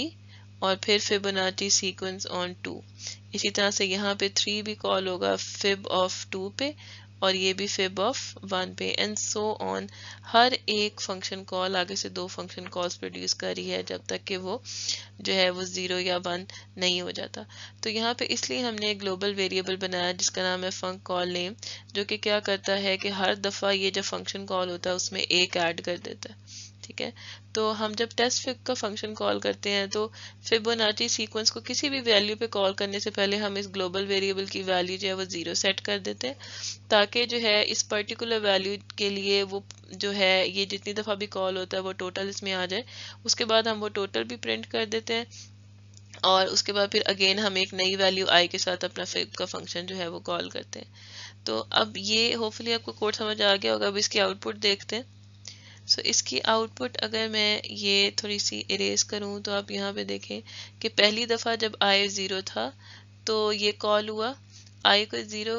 और फिर फिबोनाची सीक्वेंस ऑन टू इसी तरह से यहाँ पे थ्री भी कॉल होगा फिब ऑफ टू पे और ये भी फिब ऑफ वन पे एंड सो ऑन हर एक फंक्शन कॉल आगे से दो फंक्शन कॉल्स प्रोड्यूस कर रही है जब तक कि वो जो है वो ज़ीरो या वन नहीं हो जाता तो यहाँ पे इसलिए हमने एक ग्लोबल वेरिएबल बनाया जिसका नाम है फंक कॉल नेम जो कि क्या करता है कि हर दफ़ा ये जो फंक्शन कॉल होता है उसमें एक ऐड कर देता है ठीक है तो हम जब टेस्ट फिब का फंक्शन कॉल करते हैं तो फिबोनाची सीक्वेंस को किसी भी वैल्यू पे कॉल करने से पहले हम इस ग्लोबल वेरिएबल की वैल्यू जो है वो ज़ीरो सेट कर देते हैं ताकि जो है इस पर्टिकुलर वैल्यू के लिए वो जो है ये जितनी दफ़ा भी कॉल होता है वो टोटल इसमें आ जाए उसके बाद हम वो टोटल भी प्रिंट कर देते हैं और उसके बाद फिर अगेन हम एक नई वैल्यू आई के साथ अपना फिब का फंक्शन जो है वो कॉल करते हैं तो अब ये होपफुली आपको कोड समझ आ गया होगा अब इसकी आउटपुट देखते हैं सो so, इसकी आउटपुट अगर मैं ये थोड़ी सी इरेज करूँ तो आप यहाँ पे देखें कि पहली दफ़ा जब आई ज़ीरो था तो ये कॉल हुआ आई को ज़ीरो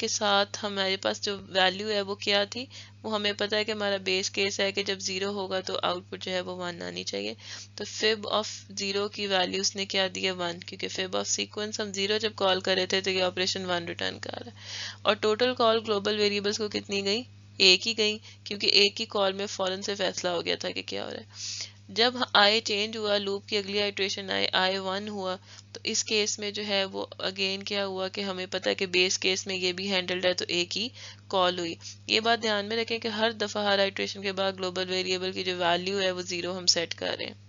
के साथ हमारे पास जो वैल्यू है वो क्या थी वो हमें पता है कि हमारा बेस केस है कि जब ज़ीरो होगा तो आउटपुट जो है वो वन आनी चाहिए तो फिब ऑफ ज़ीरो की वैल्यू उसने क्या दी है वन क्योंकि फिब ऑफ सीक्वेंस हम ज़ीरो जब कॉल कर रहे थे तो ये ऑपरेशन वन रिटर्न कर रहा है और टोटल कॉल ग्लोबल वेरिएबल्स को कितनी गई एक ही गई क्योंकि एक ही कॉल में फ़ौरन से फैसला हो गया था कि क्या हो रहा है जब आई चेंज हुआ लूप की अगली आइट्रेशन आई आई वन हुआ तो इस केस में जो है वो अगेन क्या हुआ कि हमें पता है कि बेस केस में ये भी हैंडल्ड है तो एक ही कॉल हुई ये बात ध्यान में रखें कि हर दफ़ा हर आइट्रेशन के बाद ग्लोबल वेरिएबल की जो वैल्यू है वो ज़ीरो हम सेट कर रहे हैं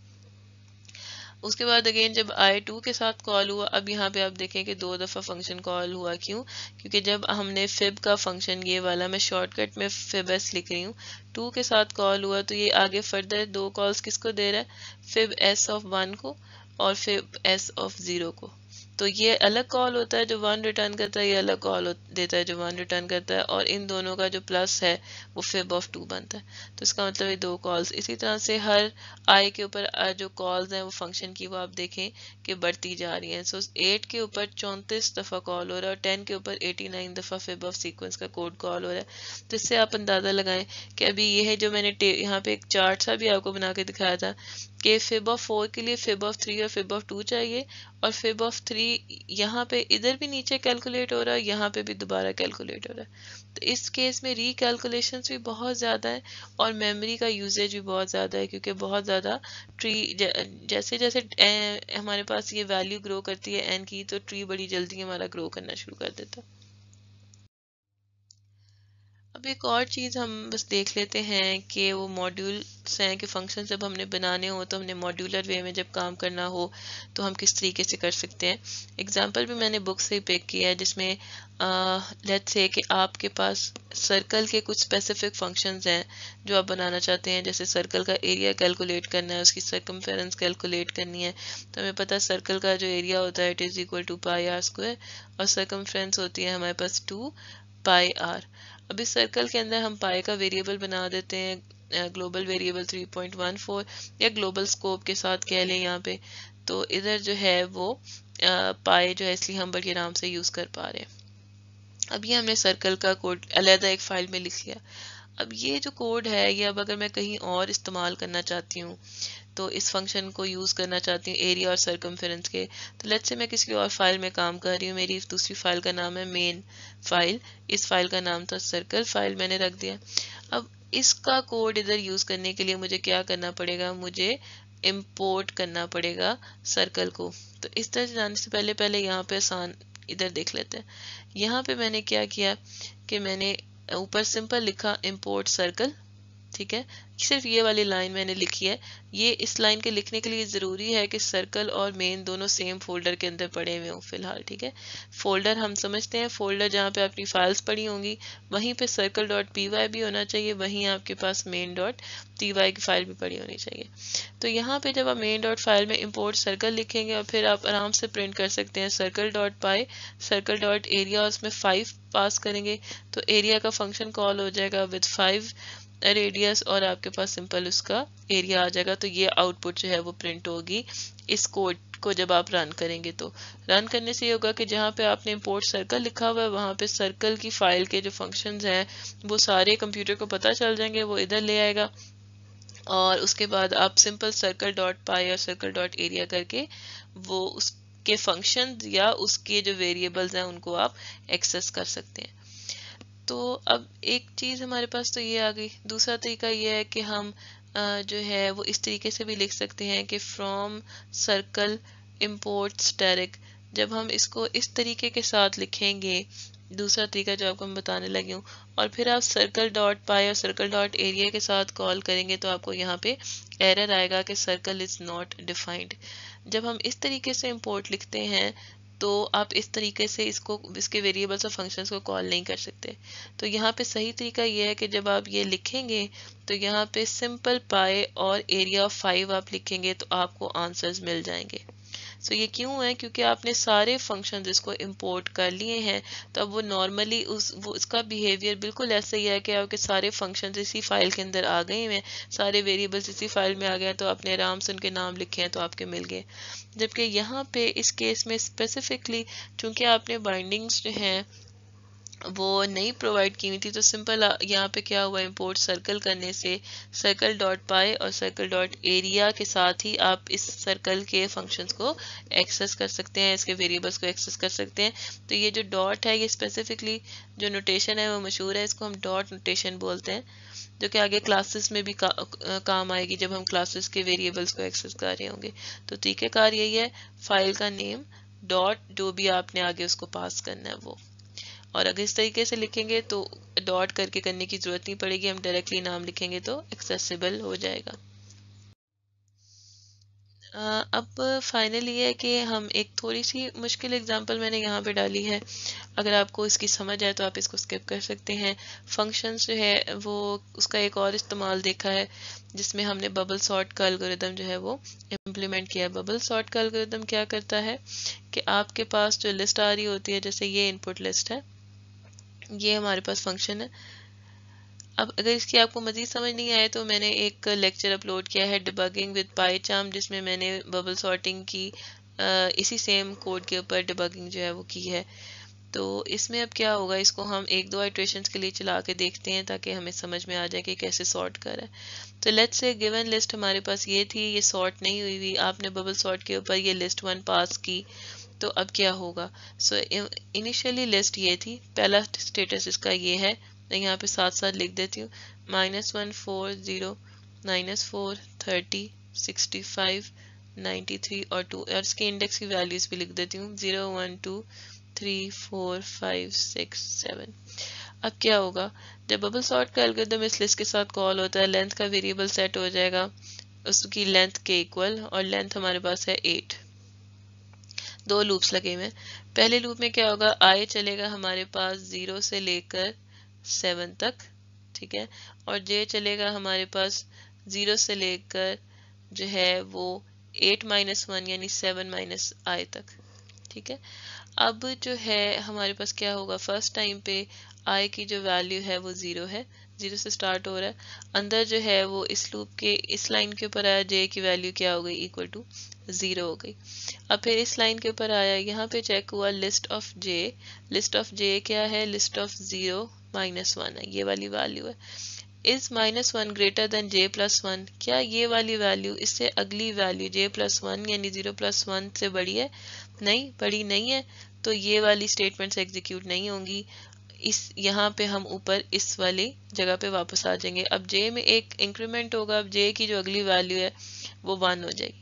उसके बाद अगेन जब आई टू के साथ कॉल हुआ अब यहाँ पे आप देखें कि दो दफ़ा फंक्शन कॉल हुआ क्यों क्योंकि जब हमने फिब का फंक्शन ये वाला मैं शॉर्टकट में फिब एस लिख रही हूँ टू के साथ कॉल हुआ तो ये आगे फर्दर दो कॉल्स किसको दे रहा है फिब एस ऑफ वन को और फिब एस ऑफ ज़ीरो को तो ये अलग कॉल होता है जो वन रिटर्न करता है ये अलग कॉल देता है जो वन रिटर्न करता है और इन दोनों का जो प्लस है वो फेब ऑफ टू बनता है तो इसका मतलब ये दो कॉल्स इसी तरह से हर आई के ऊपर जो कॉल्स हैं वो फंक्शन की वो आप देखें कि बढ़ती जा रही हैं सो एट के ऊपर चौंतीस दफ़ा कॉल हो रहा है और टेन के ऊपर एटी नाइन दफ़ा फेब ऑफ सीक्वेंस का कोड कॉल हो रहा है तो इससे आप अंदाज़ा लगाएं कि अभी ये है जो मैंने यहाँ पे एक चार्ट सा भी आपको बना के दिखाया था कि फिब ऑफ फोर के लिए फिब ऑफ थ्री और फिब ऑफ टू चाहिए और फिब ऑफ थ्री यहाँ पे इधर भी नीचे कैलकुलेट हो रहा है यहाँ पे भी दोबारा कैलकुलेट हो रहा है तो इस केस में कैलकुलेशन भी बहुत ज़्यादा है और मेमोरी का यूजेज भी बहुत ज़्यादा है क्योंकि बहुत ज़्यादा ट्री जैसे जैसे हमारे पास ये वैल्यू ग्रो करती है एन की तो ट्री बड़ी जल्दी हमारा ग्रो करना शुरू कर देता है अब एक और चीज़ हम बस देख लेते हैं कि वो मॉड्यूल्स हैं कि फंक्शन जब हमने बनाने हो तो हमने मॉड्यूलर वे में जब काम करना हो तो हम किस तरीके से कर सकते हैं एग्जांपल भी मैंने बुक से पिक किया है जिसमें लेट्स से कि आपके पास सर्कल के कुछ स्पेसिफिक फंक्शंस हैं जो आप बनाना चाहते हैं जैसे सर्कल का एरिया कैलकुलेट करना है उसकी सर्कमफेरेंस कैलकुलेट करनी है तो हमें पता है सर्कल का जो एरिया होता है it is equal to pi r square और सर्कमफेरेंस होती है हमारे पास टू पाई आर अब इस सर्कल के अंदर हम पाई का वेरिएबल बना देते हैं ग्लोबल वेरिएबल 3.14 या ग्लोबल स्कोप के साथ कह लें यहाँ पे तो इधर जो है वो पाए जो है इसलिए हम बड़े आराम से यूज़ कर पा रहे हैं अब ये हमने सर्कल का कोड अलहदा एक फ़ाइल में लिख लिया अब ये जो कोड है ये अब अगर मैं कहीं और इस्तेमाल करना चाहती हूँ तो इस फंक्शन को यूज़ करना चाहती हूँ एरिया और सर्कमफेरेंस के तो लेट से मैं किसी और फाइल में काम कर रही हूँ मेरी दूसरी फाइल का नाम है मेन फाइल इस फाइल का नाम था सर्कल फाइल मैंने रख दिया अब इसका कोड इधर यूज़ करने के लिए मुझे क्या करना पड़ेगा मुझे इम्पोर्ट करना पड़ेगा सर्कल को तो इस तरह से जाने से पहले पहले यहाँ पे आसान इधर देख लेते हैं यहाँ पे मैंने क्या किया कि मैंने ऊपर सिंपल लिखा इम्पोर्ट सर्कल ठीक है सिर्फ ये वाली लाइन मैंने लिखी है ये इस लाइन के लिखने के लिए ज़रूरी है कि सर्कल और मेन दोनों सेम फोल्डर के अंदर पड़े हुए हों फिलहाल ठीक है फोल्डर हम समझते हैं फोल्डर जहाँ पे आपकी फाइल्स पड़ी होंगी वहीं पे सर्कल डॉट पी वाई भी होना चाहिए वहीं आपके पास मेन डॉट टी वाई की फाइल भी पड़ी होनी चाहिए तो यहाँ पे जब आप मेन डॉट फाइल में इम्पोर्ट सर्कल लिखेंगे और फिर आप आराम से प्रिंट कर सकते हैं circle dot pi circle dot area उसमें फाइव पास करेंगे तो एरिया का फंक्शन कॉल हो जाएगा विथ फाइव रेडियस और आपके पास सिंपल उसका एरिया आ जाएगा तो ये आउटपुट जो है वो प्रिंट होगी इस कोड को जब आप रन करेंगे तो रन करने से ये होगा कि जहाँ पे आपने इम्पोर्ट सर्कल लिखा हुआ है वहाँ पे सर्कल की फाइल के जो फंक्शंस हैं वो सारे कंप्यूटर को पता चल जाएंगे वो इधर ले आएगा और उसके बाद आप सिंपल सर्कल डॉट पाई और सर्कल डॉट एरिया करके वो उसके फंक्शन या उसके जो वेरिएबल्स हैं उनको आप एक्सेस कर सकते हैं तो अब एक चीज़ हमारे पास तो ये आ गई दूसरा तरीका ये है कि हम जो है वो इस तरीके से भी लिख सकते हैं कि फ्रॉम सर्कल इम्पोर्ट्स डायरेक्ट जब हम इसको इस तरीके के साथ लिखेंगे दूसरा तरीका जो आपको मैं बताने लगी हूँ और फिर आप सर्कल डॉट पाए और सर्कल डॉट एरिया के साथ कॉल करेंगे तो आपको यहाँ पे एरर आएगा कि सर्कल इज़ नॉट डिफाइंड जब हम इस तरीके से इम्पोर्ट लिखते हैं तो आप इस तरीके से इसको इसके वेरिएबल्स और फंक्शंस को कॉल नहीं कर सकते तो यहाँ पे सही तरीका ये है कि जब आप ये लिखेंगे तो यहाँ पे सिंपल पाए और एरिया ऑफ फाइव आप लिखेंगे तो आपको आंसर्स मिल जाएंगे सो तो so, ये क्यों है क्योंकि आपने सारे फंक्शन इसको इम्पोर्ट कर लिए हैं तो अब वो नॉर्मली उस वो इसका बिहेवियर बिल्कुल ऐसा ही है कि आपके सारे फंक्शन इसी फाइल के अंदर आ गए हैं सारे वेरिएबल्स इसी फाइल में आ गए हैं तो आपने आराम से उनके नाम लिखे हैं तो आपके मिल गए जबकि यहाँ पे इस केस में स्पेसिफिकली चूंकि आपने बाइंडिंग्स जो हैं वो नहीं प्रोवाइड की हुई थी तो सिंपल यहाँ पे क्या हुआ इम्पोर्ट सर्कल करने से सर्कल डॉट पाए और सर्कल डॉट एरिया के साथ ही आप इस सर्कल के फंक्शंस को एक्सेस कर सकते हैं इसके वेरिएबल्स को एक्सेस कर सकते हैं तो ये जो डॉट है ये स्पेसिफिकली जो नोटेशन है वो मशहूर है इसको हम डॉट नोटेशन बोलते हैं जो कि आगे क्लासेस में भी का, काम आएगी जब हम क्लासेस के वेरिएबल्स को एक्सेस कर रहे होंगे तो तरीक़ेकार यही है फाइल का नेम डॉट जो भी आपने आगे उसको पास करना है वो और अगर इस तरीके से लिखेंगे तो डॉट करके करने की ज़रूरत नहीं पड़ेगी हम डायरेक्टली नाम लिखेंगे तो एक्सेसिबल हो जाएगा अब फाइनल ये है कि हम एक थोड़ी सी मुश्किल एग्जांपल मैंने यहाँ पे डाली है अगर आपको इसकी समझ आए तो आप इसको स्किप कर सकते हैं फंक्शंस जो है वो उसका एक और इस्तेमाल देखा है जिसमें हमने बबल सॉर्ट का अलगोरिदम जो है वो इम्प्लीमेंट किया बबल सॉर्ट का अलगोरिदम क्या करता है कि आपके पास जो लिस्ट आ रही होती है जैसे ये इनपुट लिस्ट है ये हमारे पास फंक्शन है अब अगर इसकी आपको मज़ीद समझ नहीं आए तो मैंने एक लेक्चर अपलोड किया है डिबगिंग विद पाई चाम जिसमें मैंने बबल सॉर्टिंग की इसी सेम कोड के ऊपर डिबगिंग जो है वो की है तो इसमें अब क्या होगा इसको हम एक दो आइट्रेशन के लिए चला के देखते हैं ताकि हमें समझ में आ जाए कि कैसे सॉर्ट करें तो लेट्स से गिवन लिस्ट हमारे पास ये थी ये सॉर्ट नहीं हुई हुई आपने बबल सॉर्ट के ऊपर ये लिस्ट वन पास की तो अब क्या होगा सो इनिशियली लिस्ट ये थी पहला स्टेटस इसका ये है मैं यहाँ पे साथ साथ लिख देती हूँ minus one four zero minus four thirty sixty five ninety three और टू और इसके इंडेक्स की वैल्यूज़ भी लिख देती हूँ zero one two three four five six seven अब क्या होगा जब बबल सॉर्ट का एल्गोरिदम इस लिस्ट के साथ कॉल होता है लेंथ का वेरिएबल सेट हो जाएगा उसकी लेंथ के इक्वल और लेंथ हमारे पास है एट दो लूप्स लगे हुए हैं पहले लूप में क्या होगा आई चलेगा हमारे पास ज़ीरो से लेकर सेवन तक ठीक है और जे चलेगा हमारे पास ज़ीरो से लेकर जो है वो एट माइनस वन यानी सेवन माइनस आई तक ठीक है अब जो है हमारे पास क्या होगा फर्स्ट टाइम पे आई की जो वैल्यू है वो ज़ीरो है जीरो से स्टार्ट हो रहा है अंदर जो है वो इस लूप के इस लाइन के ऊपर आया जे की वैल्यू क्या हो गई इक्वल टू ज़ीरो हो गई अब फिर इस लाइन के ऊपर आया यहाँ पे चेक हुआ list of J list of J क्या है list of zero minus one है ये वाली वैल्यू है is minus one greater than J plus one क्या ये वाली वैल्यू इससे अगली वैल्यू जे प्लस वन यानी जीरो प्लस वन से बड़ी है नहीं बड़ी नहीं है तो ये वाली स्टेटमेंट्स एग्जीक्यूट नहीं होंगी इस यहाँ पे हम ऊपर इस वाली जगह पे वापस आ जाएंगे अब जे में एक इंक्रीमेंट होगा अब जे की जो अगली वैल्यू है वो वन हो जाएगी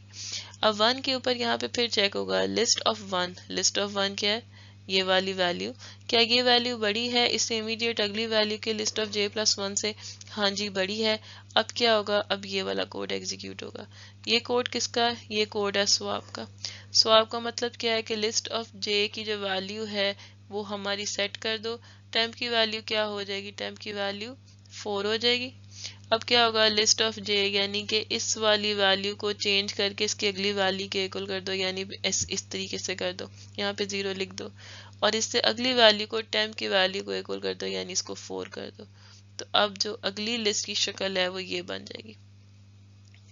अब वन के ऊपर यहाँ पे फिर चेक होगा list of one list of one क्या है ये वाली वैल्यू क्या ये वैल्यू बड़ी है इससे इमीडिएट अगली वैल्यू के list of J plus one से हाँ जी बड़ी है अब क्या होगा अब ये वाला कोड एग्जीक्यूट होगा ये कोड किसका ये कोड है स्वाप का स्वाप का मतलब क्या है कि लिस्ट ऑफ जे की जो वैल्यू है वो हमारी सेट कर दो टेम्प की वैल्यू क्या हो जाएगी टेम्प की वैल्यू फोर हो जाएगी अब क्या होगा लिस्ट ऑफ जे यानी कि इस वाली वैल्यू को चेंज करके इसकी अगली वैल्यू के इक्वल कर दो यानी इस इस तरीके से कर दो यहाँ पे ज़ीरो लिख दो और इससे अगली वैल्यू को टेम्प की वैल्यू को इक्वल कर दो यानी इसको फोर कर दो तो अब जो अगली लिस्ट की शक्ल है वो ये बन जाएगी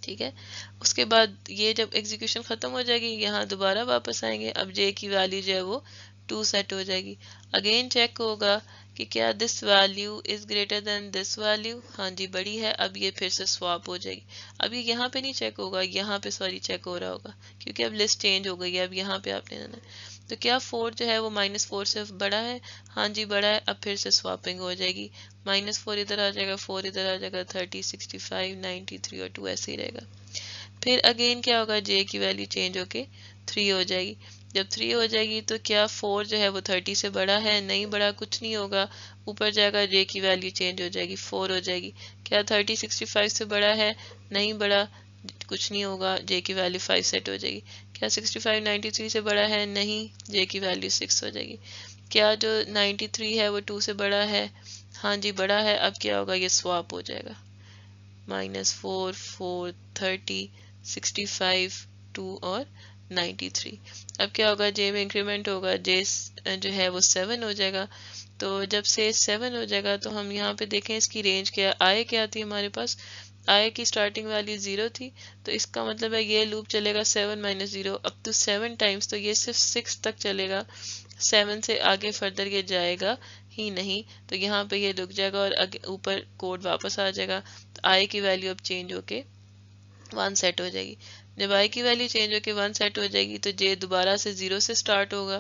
ठीक है उसके बाद ये जब एग्जीक्यूशन ख़त्म हो जाएगी यहाँ दोबारा वापस आएंगे अब जे की वैल्यू जो है वो टू सेट हो जाएगी अगेन चेक होगा कि क्या this value is greater than this value हाँ जी बड़ी है अब ये फिर से स्वाप हो जाएगी अब ये यहाँ पे नहीं चेक होगा यहाँ पे सॉरी चेक हो रहा होगा क्योंकि अब लिस्ट चेंज हो गई है अब यहाँ पे आपने देना है तो क्या फोर जो है वो माइनस फोर से बड़ा है हाँ जी बड़ा है अब फिर से स्वापिंग हो जाएगी माइनस फोर इधर आ जाएगा फोर इधर आ जाएगा thirty sixty five ninety three और टू ऐसे ही रहेगा फिर अगेन क्या होगा जे की वैल्यू चेंज होके थ्री हो जाएगी जब थ्री हो जाएगी तो क्या फोर जो है वो थर्टी से बड़ा है नहीं बड़ा कुछ नहीं होगा ऊपर जाएगा जे की वैल्यू चेंज हो जाएगी फोर हो जाएगी क्या थर्टी सिक्सटी फाइव से बड़ा है नहीं बड़ा कुछ नहीं होगा जे की वैल्यू फाइव सेट हो जाएगी क्या सिक्सटी फाइव नाइन्टी थ्री से बड़ा है नहीं जे की वैल्यू सिक्स हो जाएगी क्या जो नाइन्टी थ्री है वो टू से बड़ा है हाँ जी बड़ा है अब क्या होगा ये स्वाप हो जाएगा minus four four thirty sixty five two और नाइन्टी थ्री अब क्या होगा जे में इंक्रीमेंट होगा जे जो है वो सेवन हो जाएगा तो जब से सेवन हो जाएगा तो हम यहाँ पे देखें इसकी रेंज क्या आय क्या थी हमारे पास आय की स्टार्टिंग वाली ज़ीरो थी तो इसका मतलब है ये लूप चलेगा seven minus zero up to seven times तो ये सिर्फ सिक्स तक चलेगा सेवन से आगे फर्दर ये जाएगा ही नहीं तो यहाँ पे ये रुक जाएगा और ऊपर कोड वापस आ जाएगा तो आय की वैल्यू अब चेंज होके वन सेट हो जाएगी जब आई की वैल्यू चेंज होकर वन सेट हो जाएगी तो जे दोबारा से ज़ीरो से स्टार्ट होगा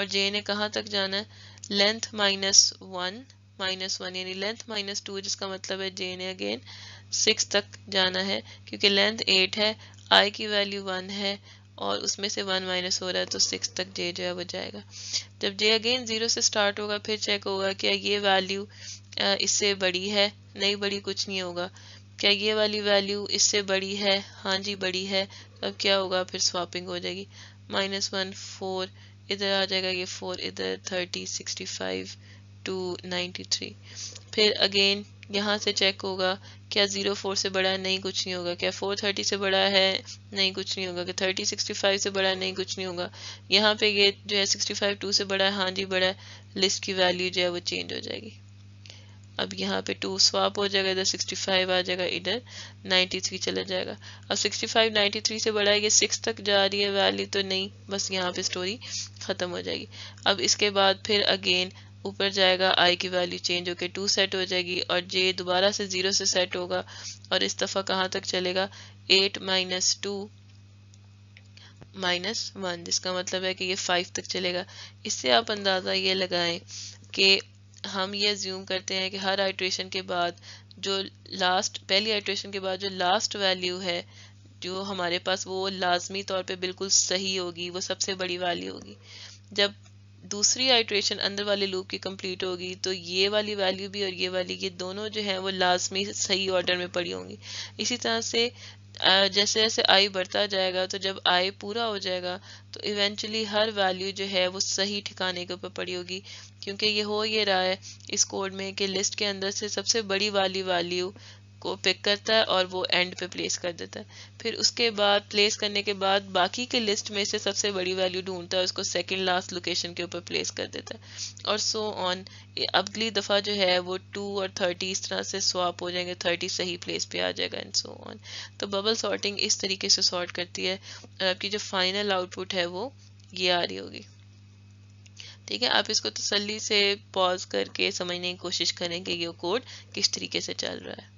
और जे ने कहाँ तक जाना है length minus one minus one यानी लेंथ माइनस टू जिसका मतलब है जे ने अगेन सिक्स तक जाना है क्योंकि लेंथ एट है आई की वैल्यू वन है और उसमें से वन माइनस हो रहा है तो सिक्स तक जे जो है वो जाएगा जब जे अगेन ज़ीरो से स्टार्ट होगा फिर चेक होगा कि ये वैल्यू इससे बड़ी है नहीं बड़ी कुछ नहीं होगा क्या ये वाली वैल्यू इससे बड़ी है हाँ जी बड़ी है अब क्या होगा फिर स्वापिंग हो जाएगी माइनस वन फोर इधर आ जाएगा ये फोर इधर thirty sixty five two ninety three फिर अगेन यहाँ से चेक होगा क्या ज़ीरो फोर से बड़ा है नहीं कुछ नहीं होगा क्या फोर थर्टी से बड़ा है नहीं कुछ नहीं होगा क्या थर्टी सिक्सटी फाइव से बड़ा है नहीं कुछ नहीं होगा यहाँ पे ये जो है सिक्सटी फाइव टू से बड़ा है हाँ जी बड़ा है लिस्ट की वैल्यू जो है वो चेंज हो जाएगी अब यहाँ पे टू स्वाप हो जाएगा इधर सिक्सटी फाइव आ जाएगा इधर नाइन्टी थ्री चला जाएगा अब सिक्सटी फाइव नाइन्टी थ्री से बढ़ा ये सिक्स तक जा रही है वैल्यू तो नहीं बस यहाँ पे स्टोरी ख़त्म हो जाएगी अब इसके बाद फिर अगेन ऊपर जाएगा आई की वैल्यू चेंज होकर टू सेट हो जाएगी और जे दोबारा से ज़ीरो से सेट होगा और इस दफ़ा कहाँ तक चलेगा eight minus two minus one जिसका मतलब है कि ये फाइव तक चलेगा इससे आप अंदाज़ा ये लगाएं कि हम ये ज्यूम करते हैं कि हर आइट्रेशन के बाद जो लास्ट पहली आइट्रेशन के बाद जो लास्ट वैल्यू है जो हमारे पास वो लाजमी तौर पे बिल्कुल सही होगी वो सबसे बड़ी वैल्यू होगी जब दूसरी आइट्रेशन अंदर वाले लूप की कंप्लीट होगी तो ये वाली वैल्यू भी और ये वाली ये दोनों जो है वो लाजमी सही ऑर्डर में पड़ी होंगी इसी तरह से जैसे जैसे आई बढ़ता जाएगा तो जब आई पूरा हो जाएगा तो इवेंचुअली हर वैल्यू जो है वो सही ठिकाने के ऊपर पड़ी होगी क्योंकि ये हो ये रहा है इस कोड में कि लिस्ट के अंदर से सबसे बड़ी वाली वैल्यू को पिक करता है और वो एंड पे प्लेस कर देता है फिर उसके बाद प्लेस करने के बाद बाकी के लिस्ट में से सबसे बड़ी वैल्यू ढूंढता है उसको सेकंड लास्ट लोकेशन के ऊपर प्लेस कर देता है और सो so ऑन अगली दफ़ा जो है वो टू और थर्टी इस तरह से स्वाप हो जाएंगे थर्टी सही प्लेस पे आ जाएगा एंड सो ऑन तो बबल सॉर्टिंग इस तरीके से सॉर्ट करती है और आपकी जो फाइनल आउटपुट है वो ये आ रही होगी ठीक है आप इसको तसली से पॉज करके समझने की कोशिश करें कि ये कोड किस तरीके से चल रहा है